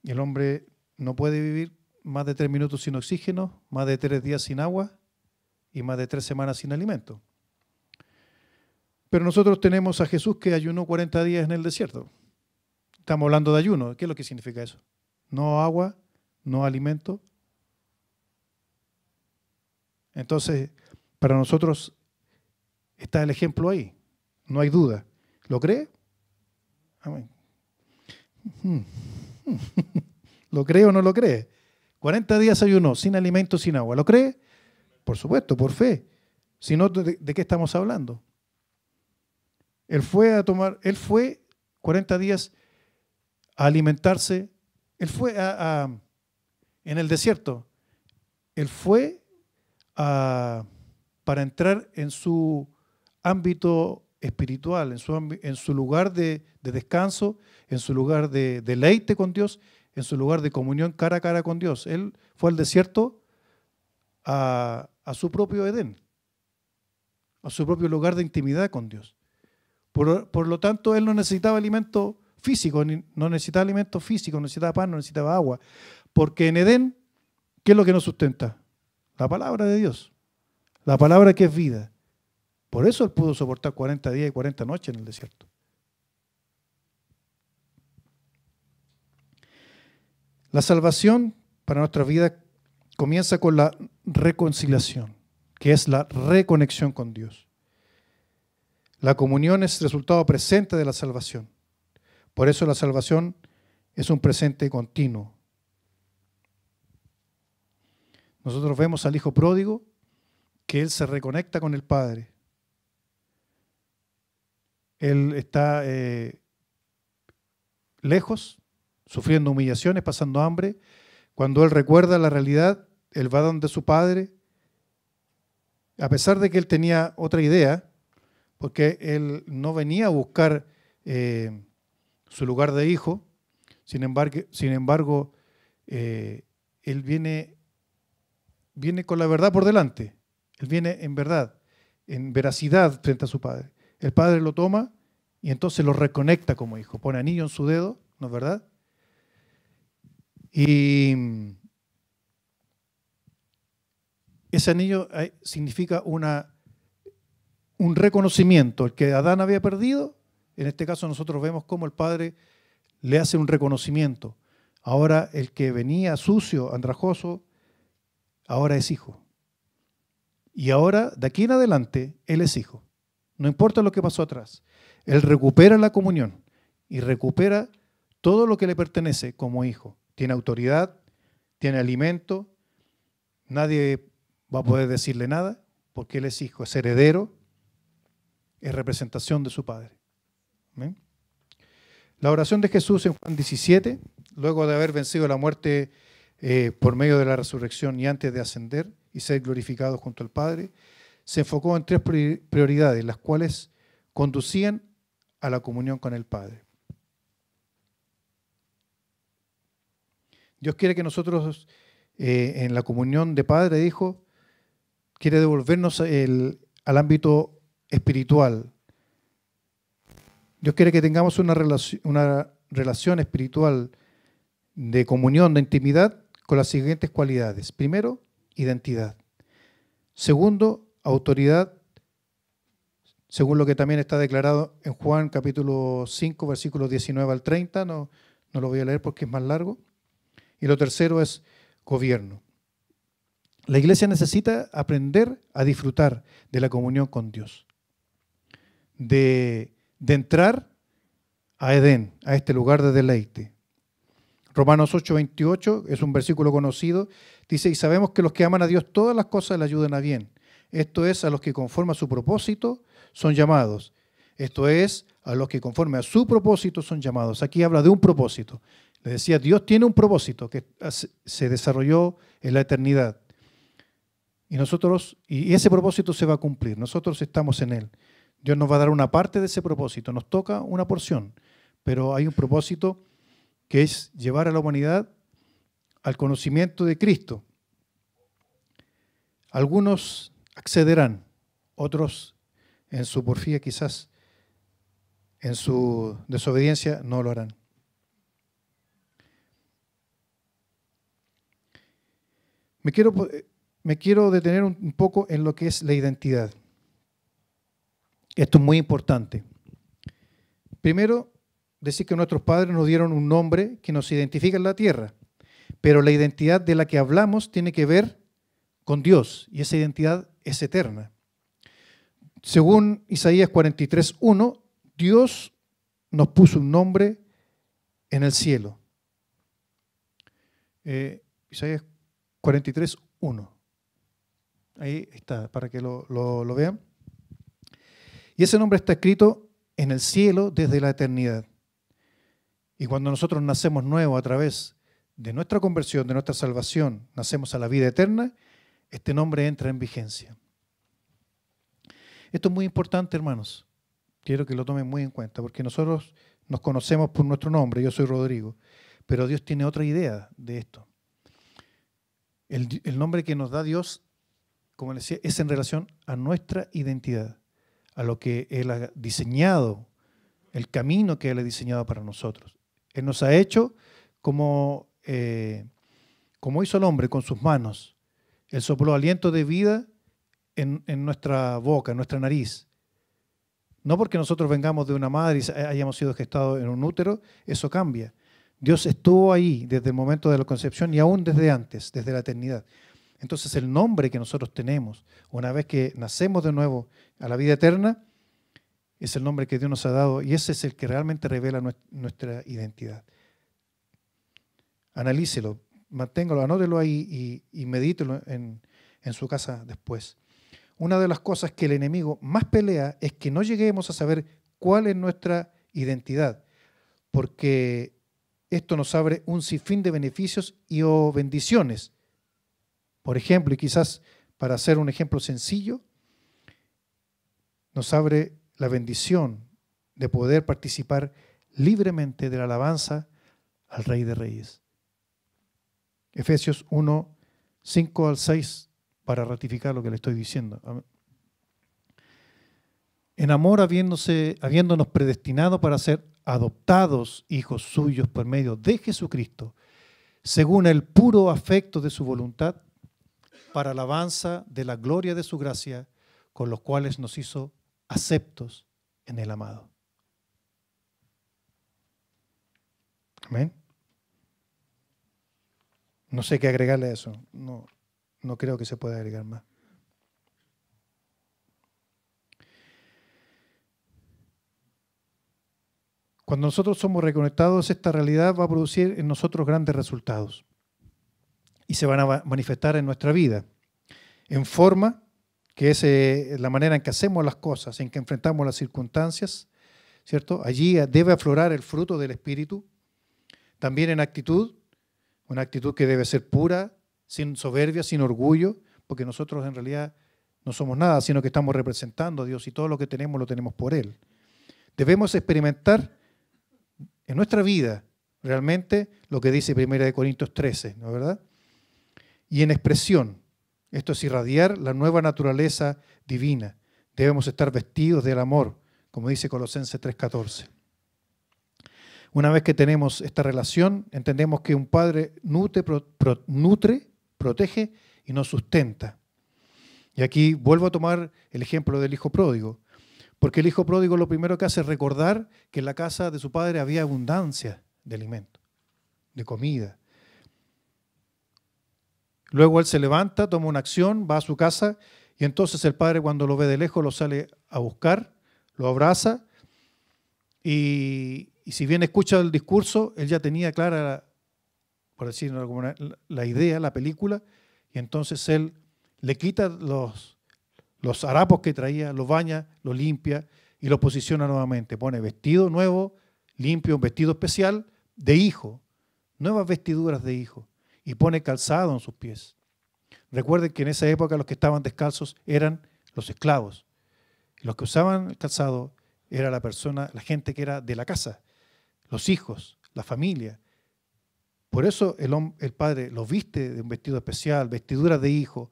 el hombre no puede vivir más de tres minutos sin oxígeno, más de tres días sin agua y más de tres semanas sin alimento. Pero nosotros tenemos a Jesús que ayunó 40 días en el desierto. Estamos hablando de ayuno. ¿Qué es lo que significa eso? No agua, no alimento. Entonces, para nosotros está el ejemplo ahí. No hay duda. ¿Lo cree? *laughs* ¿Lo cree o no lo cree? 40 días ayunó, sin alimento, sin agua. ¿Lo cree? Por supuesto, por fe. Si no, ¿de, qué estamos hablando? Él fue a tomar, él fue 40 días a alimentarse, él fue a, en el desierto, él fue a, para entrar en su ámbito espiritual, en su, en su lugar de, de, descanso, en su lugar de deleite con Dios, en su lugar de comunión cara a cara con Dios. Él fue al desierto a, su propio Edén, a su propio lugar de intimidad con Dios. Por, por, lo tanto, él no necesitaba alimento físico, no necesitaba alimento físico, no necesitaba pan, no necesitaba agua. Porque en Edén, ¿qué es lo que nos sustenta? La palabra de Dios, la palabra que es vida. Por eso él pudo soportar 40 días y 40 noches en el desierto. La salvación para nuestra vida comienza con la reconciliación, que es la reconexión con Dios. La comunión es resultado presente de la salvación. Por eso la salvación es un presente continuo. Nosotros vemos al Hijo pródigo que Él se reconecta con el Padre. Él está eh, lejos, sufriendo humillaciones, pasando hambre. Cuando él recuerda la realidad, él va donde su padre, a pesar de que él tenía otra idea, porque él no venía a buscar eh, su lugar de hijo, sin embargo, eh, él viene, viene con la verdad por delante, él viene en verdad, en veracidad frente a su padre. El padre lo toma y entonces lo reconecta como hijo, pone anillo en su dedo, ¿no es verdad? Y mm, ese anillo eh, significa una, un reconocimiento. El que Adán había perdido, en este caso nosotros vemos cómo el Padre le hace un reconocimiento. Ahora el que venía sucio, andrajoso, ahora es hijo. Y ahora, de aquí en adelante, él es hijo. No importa lo que pasó atrás. Él recupera la comunión y recupera todo lo que le pertenece como hijo tiene autoridad, tiene alimento, nadie va a poder decirle nada porque él es hijo, es heredero, es representación de su padre. La oración de Jesús en Juan 17, luego de haber vencido la muerte eh, por medio de la resurrección y antes de ascender y ser glorificado junto al Padre, se enfocó en tres prioridades, las cuales conducían a la comunión con el Padre. Dios quiere que nosotros, eh, en la comunión de Padre e Hijo, quiere devolvernos al ámbito espiritual. Dios quiere que tengamos una, relación una relación espiritual de comunión, de intimidad, con las siguientes cualidades. Primero, identidad. Segundo, autoridad, según lo que también está declarado en Juan capítulo 5, versículos 19 al 30. No, no lo voy a leer porque es más largo. Y lo tercero es gobierno. La iglesia necesita aprender a disfrutar de la comunión con Dios, de, entrar a Edén, a este lugar de deleite. Romanos 8:28 es un versículo conocido, dice, y sabemos que los que aman a Dios todas las cosas le ayudan a bien. Esto es a los que conforme a su propósito son llamados. Esto es a los que conforme a su propósito son llamados. Aquí habla de un propósito. Le decía, Dios tiene un propósito que se desarrolló en la eternidad. Y nosotros, y ese propósito se va a cumplir, nosotros estamos en él. Dios nos va a dar una parte de ese propósito, nos toca una porción, pero hay un propósito que es llevar a la humanidad al conocimiento de Cristo. Algunos accederán, otros en su porfía quizás, en su desobediencia no lo harán. Me quiero, eh, me quiero detener un poco en lo que es la identidad. Esto es muy importante. Primero, decir que nuestros padres nos dieron un nombre que nos identifica en la tierra, pero la identidad de la que hablamos tiene que ver con Dios y esa identidad es eterna. Según Isaías 43.1, Dios nos puso un nombre en el cielo. Eh, Isaías 43.1. Ahí está, para que lo, vean. Y ese nombre está escrito en el cielo desde la eternidad. Y cuando nosotros nacemos nuevo a través de nuestra conversión, de nuestra salvación, nacemos a la vida eterna, este nombre entra en vigencia. Esto es muy importante, hermanos. Quiero que lo tomen muy en cuenta, porque nosotros nos conocemos por nuestro nombre, yo soy Rodrigo, pero Dios tiene otra idea de esto. El, nombre que nos da Dios, como les decía, es en relación a nuestra identidad, a lo que Él ha diseñado, el camino que Él ha diseñado para nosotros. Él nos ha hecho como, eh, como hizo el hombre con sus manos. Él sopló aliento de vida en, en, nuestra boca, en nuestra nariz. No porque nosotros vengamos de una madre y hayamos sido gestados en un útero, eso cambia. Dios estuvo ahí desde el momento de la concepción y aún desde antes, desde la eternidad. Entonces el nombre que nosotros tenemos, una vez que nacemos de nuevo a la vida eterna, es el nombre que Dios nos ha dado y ese es el que realmente revela nuestra identidad. Analícelo, manténgalo, anótelo ahí y, y medítelo en, en su casa después. Una de las cosas que el enemigo más pelea es que no lleguemos a saber cuál es nuestra identidad, porque esto nos abre un sinfín de beneficios y o oh, bendiciones. Por ejemplo, y quizás para hacer un ejemplo sencillo, nos abre la bendición de poder participar libremente de la alabanza al Rey de Reyes. Efesios 1, 5 al 6, para ratificar lo que le estoy diciendo. En amor, habiéndonos predestinado para ser adoptados hijos suyos por medio de Jesucristo, según el puro afecto de su voluntad, para alabanza de la gloria de su gracia, con los cuales nos hizo aceptos en el amado. Amén. No sé qué agregarle a eso. No, no creo que se pueda agregar más. Cuando nosotros somos reconectados, esta realidad va a producir en nosotros grandes resultados y se van a manifestar en nuestra vida, en forma, que es eh, la manera en que hacemos las cosas, en que enfrentamos las circunstancias, ¿cierto? Allí eh, debe aflorar el fruto del Espíritu, también en actitud, una actitud que debe ser pura, sin soberbia, sin orgullo, porque nosotros en realidad no somos nada, sino que estamos representando a Dios y todo lo que tenemos lo tenemos por Él. Debemos experimentar en nuestra vida realmente lo que dice 1 Corintios 13, ¿no es verdad? Y en expresión, esto es irradiar la nueva naturaleza divina. Debemos estar vestidos del amor, como dice Colosenses 3:14. Una vez que tenemos esta relación, entendemos que un padre nutre, nutre protege y nos sustenta. Y aquí vuelvo a tomar el ejemplo del hijo pródigo. Porque el hijo pródigo lo primero que hace es recordar que en la casa de su padre había abundancia de alimento, de comida. Luego él se levanta, toma una acción, va a su casa y entonces el padre cuando lo ve de lejos lo sale a buscar, lo abraza y, si bien escucha el discurso, él ya tenía clara, por decirlo como la idea, la película, y entonces él le quita los los harapos que traía, los baña, los limpia y los posiciona nuevamente. Pone vestido nuevo, limpio, un vestido especial de hijo, nuevas vestiduras de hijo y pone calzado en sus pies. Recuerden que en esa época los que estaban descalzos eran los esclavos. Los que usaban el calzado era la persona, la gente que era de la casa, los hijos, la familia. Por eso el, el padre los viste de un vestido especial, vestiduras de hijo,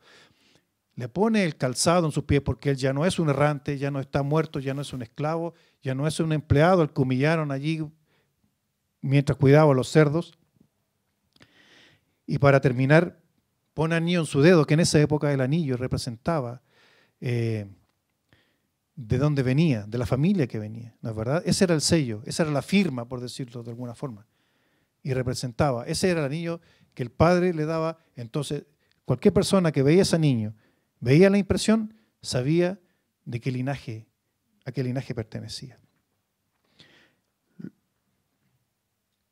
le pone el calzado en sus pies porque él ya no es un errante, ya no está muerto, ya no es un esclavo, ya no es un empleado al que humillaron allí mientras cuidaba a los cerdos. Y para terminar, pone anillo en su dedo, que en esa época el anillo representaba eh, de dónde venía, de la familia que venía, ¿no es verdad? Ese era el sello, esa era la firma, por decirlo de alguna forma, y representaba, ese era el anillo que el padre le daba, entonces cualquier persona que veía ese niño, veía la impresión, sabía de qué linaje, a qué linaje pertenecía.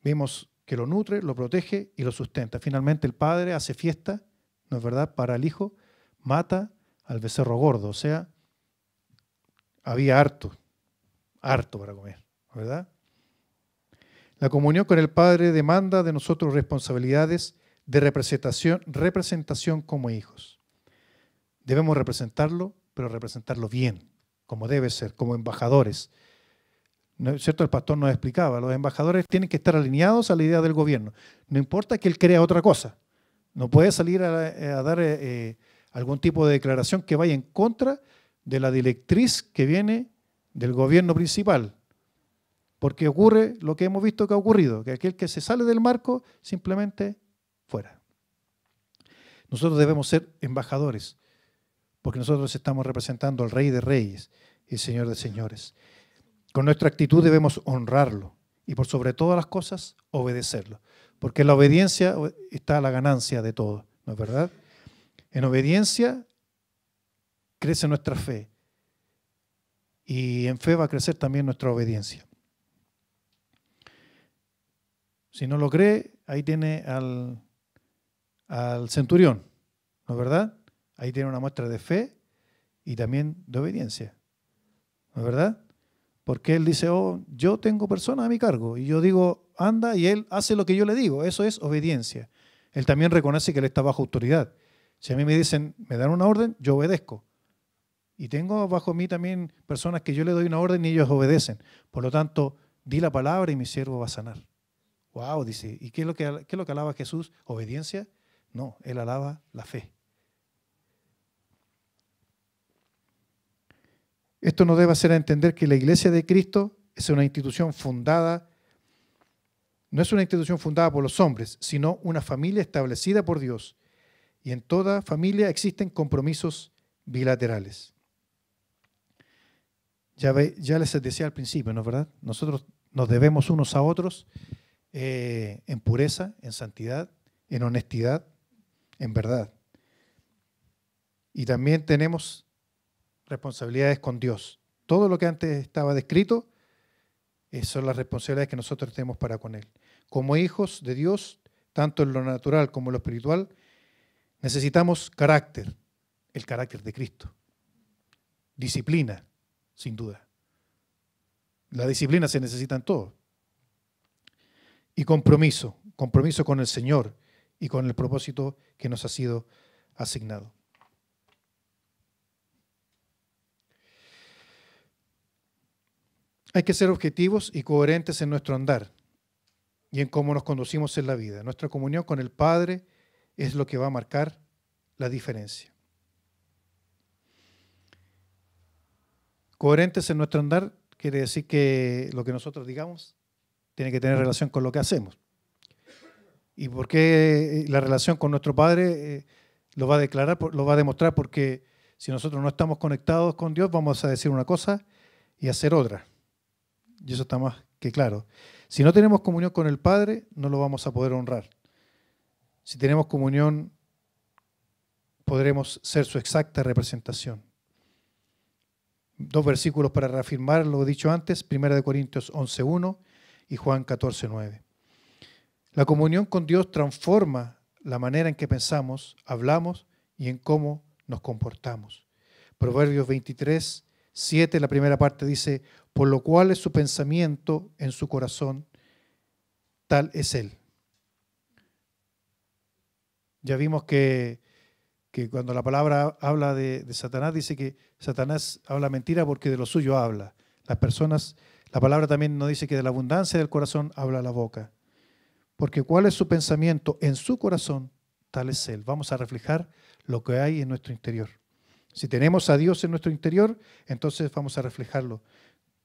Vimos que lo nutre, lo protege y lo sustenta. Finalmente el padre hace fiesta, ¿no es verdad?, para el hijo, mata al becerro gordo, o sea, había harto, harto para comer, ¿verdad? La comunión con el Padre demanda de nosotros responsabilidades de representación, representación como hijos. Debemos representarlo, pero representarlo bien, como debe ser, como embajadores. es cierto? El pastor nos explicaba, los embajadores tienen que estar alineados a la idea del gobierno. No importa que él crea otra cosa. No puede salir a, dar eh, eh, algún tipo de declaración que vaya en contra de la directriz que viene del gobierno principal. Porque ocurre lo que hemos visto que ha ocurrido, que aquel que se sale del marco simplemente fuera. Nosotros debemos ser embajadores, porque nosotros estamos representando al Rey de Reyes y Señor de Señores. Con nuestra actitud debemos honrarlo y por sobre todas las cosas obedecerlo, porque la obediencia está la ganancia de todo, ¿no es verdad? En obediencia crece nuestra fe y en fe va a crecer también nuestra obediencia. Si no lo cree, ahí tiene al, al centurión, ¿no es verdad? Ahí tiene una muestra de fe y también de obediencia. ¿No es verdad? Porque él dice, oh, yo tengo personas a mi cargo y yo digo, anda y él hace lo que yo le digo. Eso es obediencia. Él también reconoce que él está bajo autoridad. Si a mí me dicen, me dan una orden, yo obedezco. Y tengo bajo mí también personas que yo le doy una orden y ellos obedecen. Por lo tanto, di la palabra y mi siervo va a sanar. Wow, dice. ¿Y qué es lo que, qué lo que alaba Jesús? ¿Obediencia? No, él alaba la fe. Esto nos debe hacer entender que la Iglesia de Cristo es una institución fundada, no es una institución fundada por los hombres, sino una familia establecida por Dios. Y en toda familia existen compromisos bilaterales. Ya, ya les decía al principio, ¿no es verdad? Nosotros nos debemos unos a otros eh, en pureza, en santidad, en honestidad, en verdad. Y también tenemos responsabilidades con Dios. Todo lo que antes estaba descrito eh, son las responsabilidades que nosotros tenemos para con Él. Como hijos de Dios, tanto en lo natural como en lo espiritual, necesitamos carácter, el carácter de Cristo. Disciplina, sin duda. La disciplina se necesita en todo. Y compromiso, compromiso con el Señor y con el propósito que nos ha sido asignado. Hay que ser objetivos y coherentes en nuestro andar y en cómo nos conducimos en la vida. Nuestra comunión con el Padre es lo que va a marcar la diferencia. Coherentes en nuestro andar quiere decir que lo que nosotros digamos tiene que tener relación con lo que hacemos. ¿Y por qué eh, la relación con nuestro Padre eh, lo va a declarar, lo va a demostrar? Porque si nosotros no estamos conectados con Dios, vamos a decir una cosa y hacer otra. Y eso está más que claro. Si no tenemos comunión con el Padre, no lo vamos a poder honrar. Si tenemos comunión, podremos ser su exacta representación. Dos versículos para reafirmar lo dicho antes, 1 Corintios 11.1 y Juan 14.9. La comunión con Dios transforma la manera en que pensamos, hablamos y en cómo nos comportamos. Proverbios 23, 7, la primera parte dice, por lo cual es su pensamiento en su corazón, tal es Él. Ya vimos que, cuando la palabra habla de, Satanás, dice que Satanás habla mentira porque de lo suyo habla. Las personas, la palabra también nos dice que de la abundancia del corazón habla la boca. Porque cuál es su pensamiento en su corazón, tal es Él. Vamos a reflejar lo que hay en nuestro interior. Si tenemos a Dios en nuestro interior, entonces vamos a reflejarlo.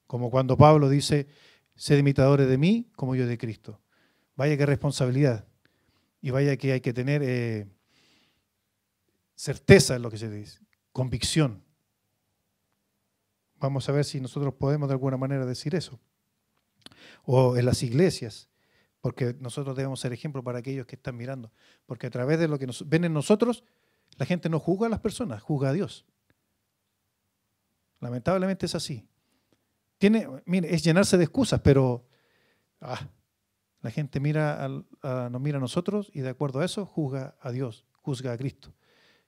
Como cuando Pablo dice, sed imitadores de mí como yo de Cristo. Vaya que responsabilidad. Y vaya que hay que tener eh, certeza en lo que se dice, convicción. Vamos a ver si nosotros podemos de alguna manera decir eso. O en las iglesias, porque nosotros debemos ser ejemplo para aquellos que están mirando. Porque a través de lo que nos, ven en nosotros, la gente no juzga a las personas, juzga a Dios. Lamentablemente es así tiene, mire, es llenarse de excusas, pero ah, la gente mira nos mira a nosotros y de acuerdo a eso juzga a Dios, juzga a Cristo.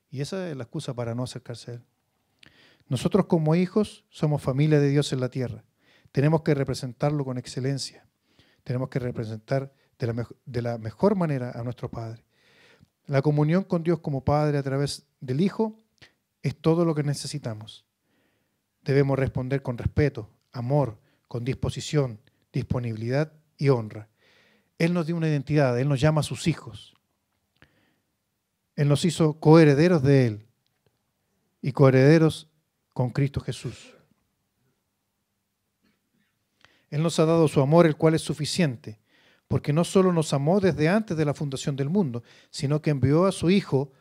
Y esa es la excusa para no acercarse a Él. Nosotros como hijos somos familia de Dios en la tierra. Tenemos que representarlo con excelencia. Tenemos que representar de la mejor manera a nuestro Padre. La comunión con Dios como Padre a través del Hijo es todo lo que necesitamos. Debemos responder con respeto, amor, con disposición, disponibilidad y honra. Él nos dio una identidad, Él nos llama a sus hijos. Él nos hizo coherederos de Él y coherederos con Cristo Jesús. Él nos ha dado su amor, el cual es suficiente, porque no solo nos amó desde antes de la fundación del mundo, sino que envió a su Hijo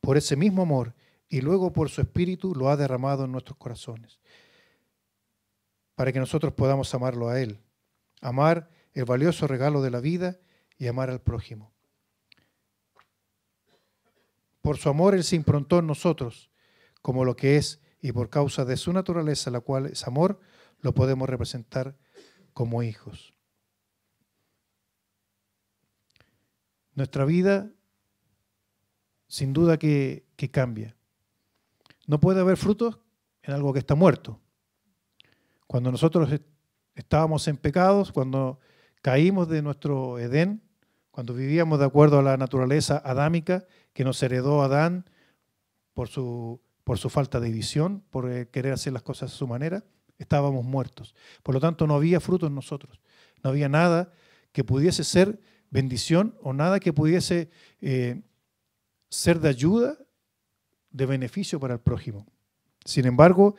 por ese mismo amor y luego por su Espíritu lo ha derramado en nuestros corazones para que nosotros podamos amarlo a Él, amar el valioso regalo de la vida y amar al prójimo. Por su amor Él se improntó en nosotros como lo que es y por causa de su naturaleza, la cual es amor, lo podemos representar como hijos. Nuestra vida sin duda que, que cambia. No puede haber frutos en algo que está muerto. Cuando nosotros estábamos en pecados, cuando caímos de nuestro Edén, cuando vivíamos de acuerdo a la naturaleza adámica que nos heredó Adán por su, por su falta de visión, por eh, querer hacer las cosas a su manera, estábamos muertos. Por lo tanto, no había fruto en nosotros. No había nada que pudiese ser bendición o nada que pudiese eh, ser de ayuda, de beneficio para el prójimo. Sin embargo,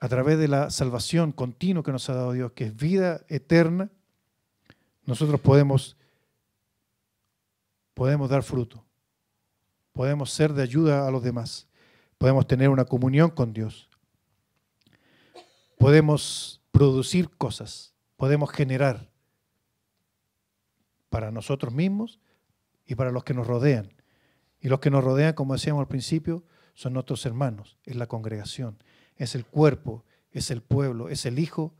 a través de la salvación continua que nos ha dado Dios, que es vida eterna, nosotros podemos, podemos dar fruto, podemos ser de ayuda a los demás, podemos tener una comunión con Dios, podemos producir cosas, podemos generar para nosotros mismos y para los que nos rodean. Y los que nos rodean, como decíamos al principio, son nuestros hermanos, es la congregación, es el cuerpo, es el pueblo, es el hijo,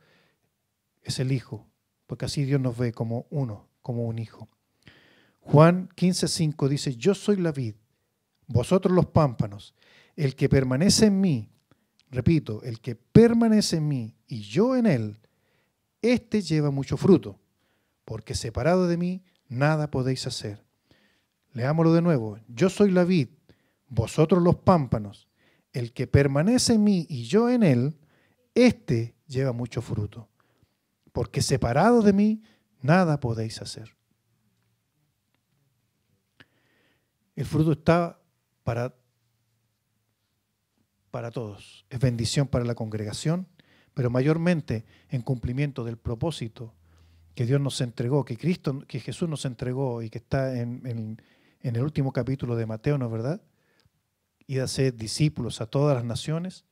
es el hijo, porque así Dios nos ve como uno, como un hijo. Juan 15:5 dice, yo soy la vid, vosotros los pámpanos, el que permanece en mí, repito, el que permanece en mí y yo en él, éste lleva mucho fruto, porque separado de mí nada podéis hacer. Leámoslo de nuevo, yo soy la vid, vosotros los pámpanos, el que permanece en mí y yo en él, éste lleva mucho fruto, porque separado de mí nada podéis hacer. El fruto está para, para todos, es bendición para la congregación, pero mayormente en cumplimiento del propósito que Dios nos entregó, que Cristo, que Jesús nos entregó y que está en el último capítulo de Mateo, ¿no es verdad? y de hacer discípulos a todas las naciones,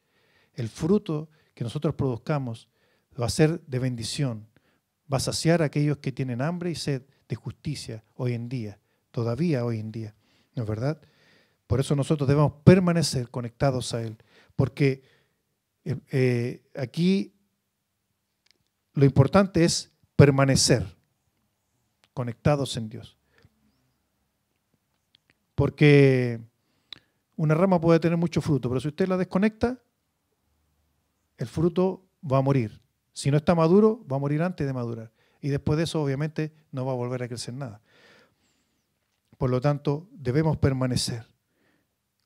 el fruto que nosotros produzcamos va a ser de bendición, va a saciar a aquellos que tienen hambre y sed de justicia hoy en día, todavía hoy en día, ¿no es verdad? Por eso nosotros debemos permanecer conectados a Él, porque eh, eh, aquí lo importante es permanecer conectados en Dios. Porque una rama puede tener mucho fruto, pero si usted la desconecta, el fruto va a morir. Si no está maduro, va a morir antes de madurar. Y después de eso, obviamente, no va a volver a crecer nada. Por lo tanto, debemos permanecer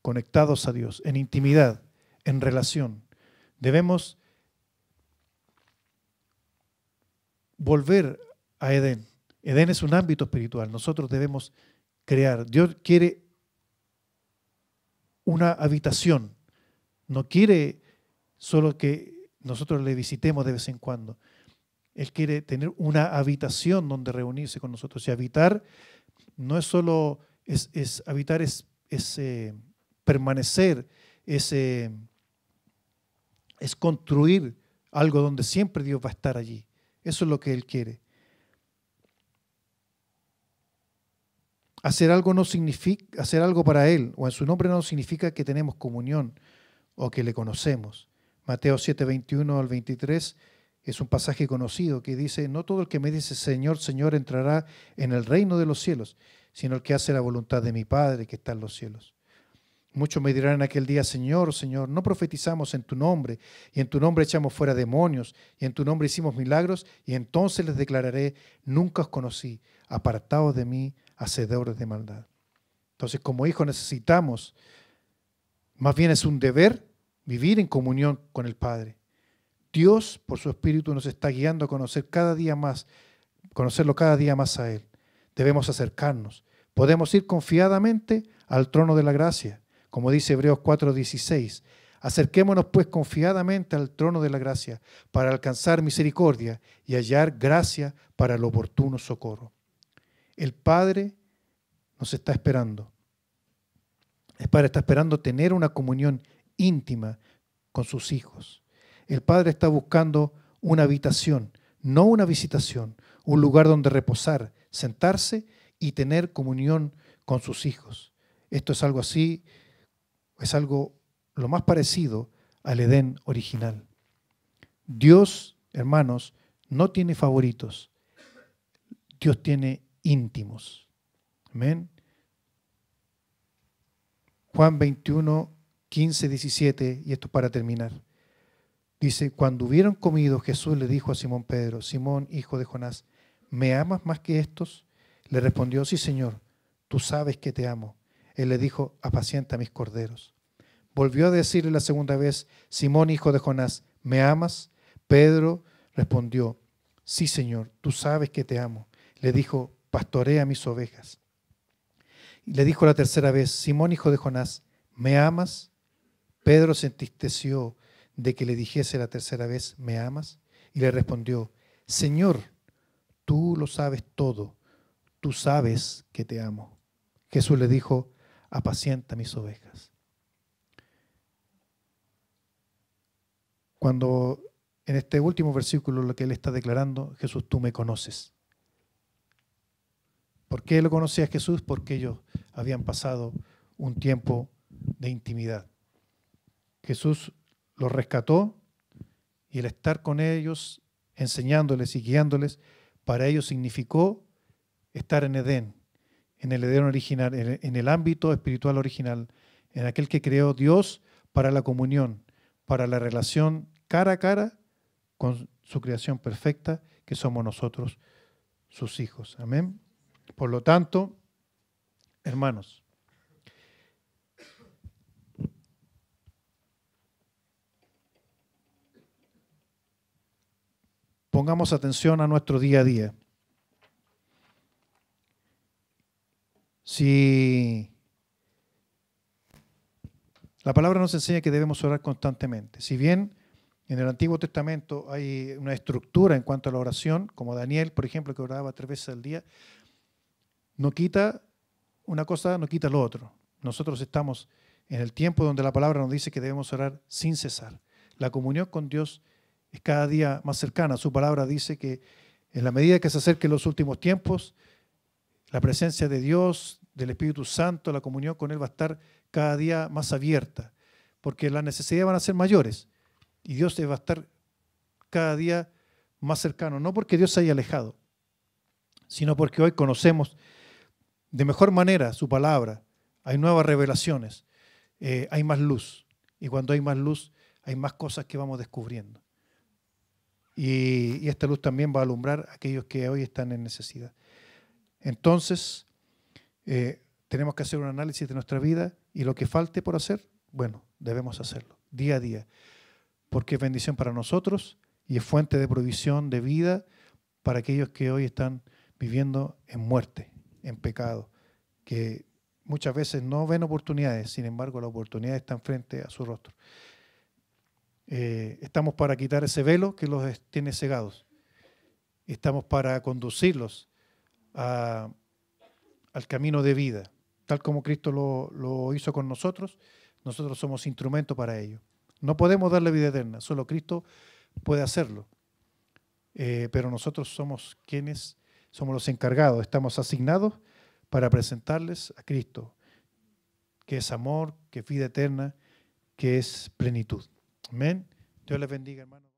conectados a Dios, en intimidad, en relación. Debemos volver a Edén. Edén es un ámbito espiritual. Nosotros debemos crear. Dios quiere una habitación. No quiere solo que nosotros le visitemos de vez en cuando. Él quiere tener una habitación donde reunirse con nosotros. Y habitar no es solo, es, habitar es, eh, permanecer, eh, es construir algo donde siempre Dios va a estar allí. Eso es lo que Él quiere. Hacer algo, no significa, hacer algo para Él o en su nombre no significa que tenemos comunión o que le conocemos. Mateo 7, 21 al 23 es un pasaje conocido que dice, no todo el que me dice Señor, Señor entrará en el reino de los cielos, sino el que hace la voluntad de mi Padre que está en los cielos. Muchos me dirán en aquel día, Señor, Señor, no profetizamos en tu nombre, y en tu nombre echamos fuera demonios, y en tu nombre hicimos milagros, y entonces les declararé, nunca os conocí, apartados de mí, hacedores de maldad. Entonces, como hijos necesitamos, más bien es un deber vivir en comunión con el Padre. Dios, por su Espíritu, nos está guiando a conocer cada día más, conocerlo cada día más a Él. Debemos acercarnos. Podemos ir confiadamente al trono de la gracia, como dice Hebreos 4:16. Acerquémonos pues confiadamente al trono de la gracia para alcanzar misericordia y hallar gracia para el oportuno socorro. El Padre nos está esperando. El Padre está esperando tener una comunión íntima con sus hijos. El Padre está buscando una habitación, no una visitación, un lugar donde reposar, sentarse y tener comunión con sus hijos. Esto es algo así, es algo lo más parecido al Edén original. Dios, hermanos, no tiene favoritos. Dios tiene íntimos. Amén. Juan 21, 15, 17, y esto para terminar. Dice, cuando hubieron comido, Jesús le dijo a Simón Pedro, Simón, hijo de Jonás, ¿me amas más que estos? Le respondió, sí, Señor, tú sabes que te amo. Él le dijo, apacienta mis corderos. Volvió a decirle la segunda vez, Simón, hijo de Jonás, ¿me amas? Pedro respondió, sí, Señor, tú sabes que te amo. Le dijo, pastorea mis ovejas. Y le dijo la tercera vez, Simón hijo de Jonás, ¿me amas? Pedro se entristeció de que le dijese la tercera vez, ¿me amas? Y le respondió, Señor, tú lo sabes todo, tú sabes que te amo. Jesús le dijo, apacienta mis ovejas. Cuando en este último versículo lo que él está declarando, Jesús, tú me conoces. ¿Por qué lo conocía Jesús? Porque ellos habían pasado un tiempo de intimidad. Jesús los rescató y el estar con ellos, enseñándoles y guiándoles, para ellos significó estar en Edén, en el Edén original, en el ámbito espiritual original, en aquel que creó Dios para la comunión, para la relación cara a cara con su creación perfecta, que somos nosotros, sus hijos. Amén. Por lo tanto, hermanos, pongamos atención a nuestro día a día. Si la palabra nos enseña que debemos orar constantemente, si bien en el Antiguo Testamento hay una estructura en cuanto a la oración, como Daniel, por ejemplo, que oraba tres veces al día, no quita una cosa, no quita lo otro. Nosotros estamos en el tiempo donde la palabra nos dice que debemos orar sin cesar. La comunión con Dios es cada día más cercana. Su palabra dice que en la medida que se acerquen los últimos tiempos, la presencia de Dios, del Espíritu Santo, la comunión con Él va a estar cada día más abierta, porque las necesidades van a ser mayores y Dios va a estar cada día más cercano, no porque Dios se haya alejado, sino porque hoy conocemos de mejor manera su palabra, hay nuevas revelaciones, eh, hay más luz. Y cuando hay más luz, hay más cosas que vamos descubriendo. Y, esta luz también va a alumbrar a aquellos que hoy están en necesidad. Entonces, eh, tenemos que hacer un análisis de nuestra vida y lo que falte por hacer, bueno, debemos hacerlo día a día, porque es bendición para nosotros y es fuente de provisión de vida para aquellos que hoy están viviendo en muerte en pecado, que muchas veces no ven oportunidades, sin embargo la oportunidad está enfrente a su rostro. Eh, estamos para quitar ese velo que los tiene cegados. Estamos para conducirlos al camino de vida, tal como Cristo lo, hizo con nosotros. Nosotros somos instrumento para ello. No podemos darle vida eterna, solo Cristo puede hacerlo. Eh, pero nosotros somos quienes somos los encargados, estamos asignados para presentarles a Cristo, que es amor, que es vida eterna, que es plenitud. Amén. Dios les bendiga, hermano.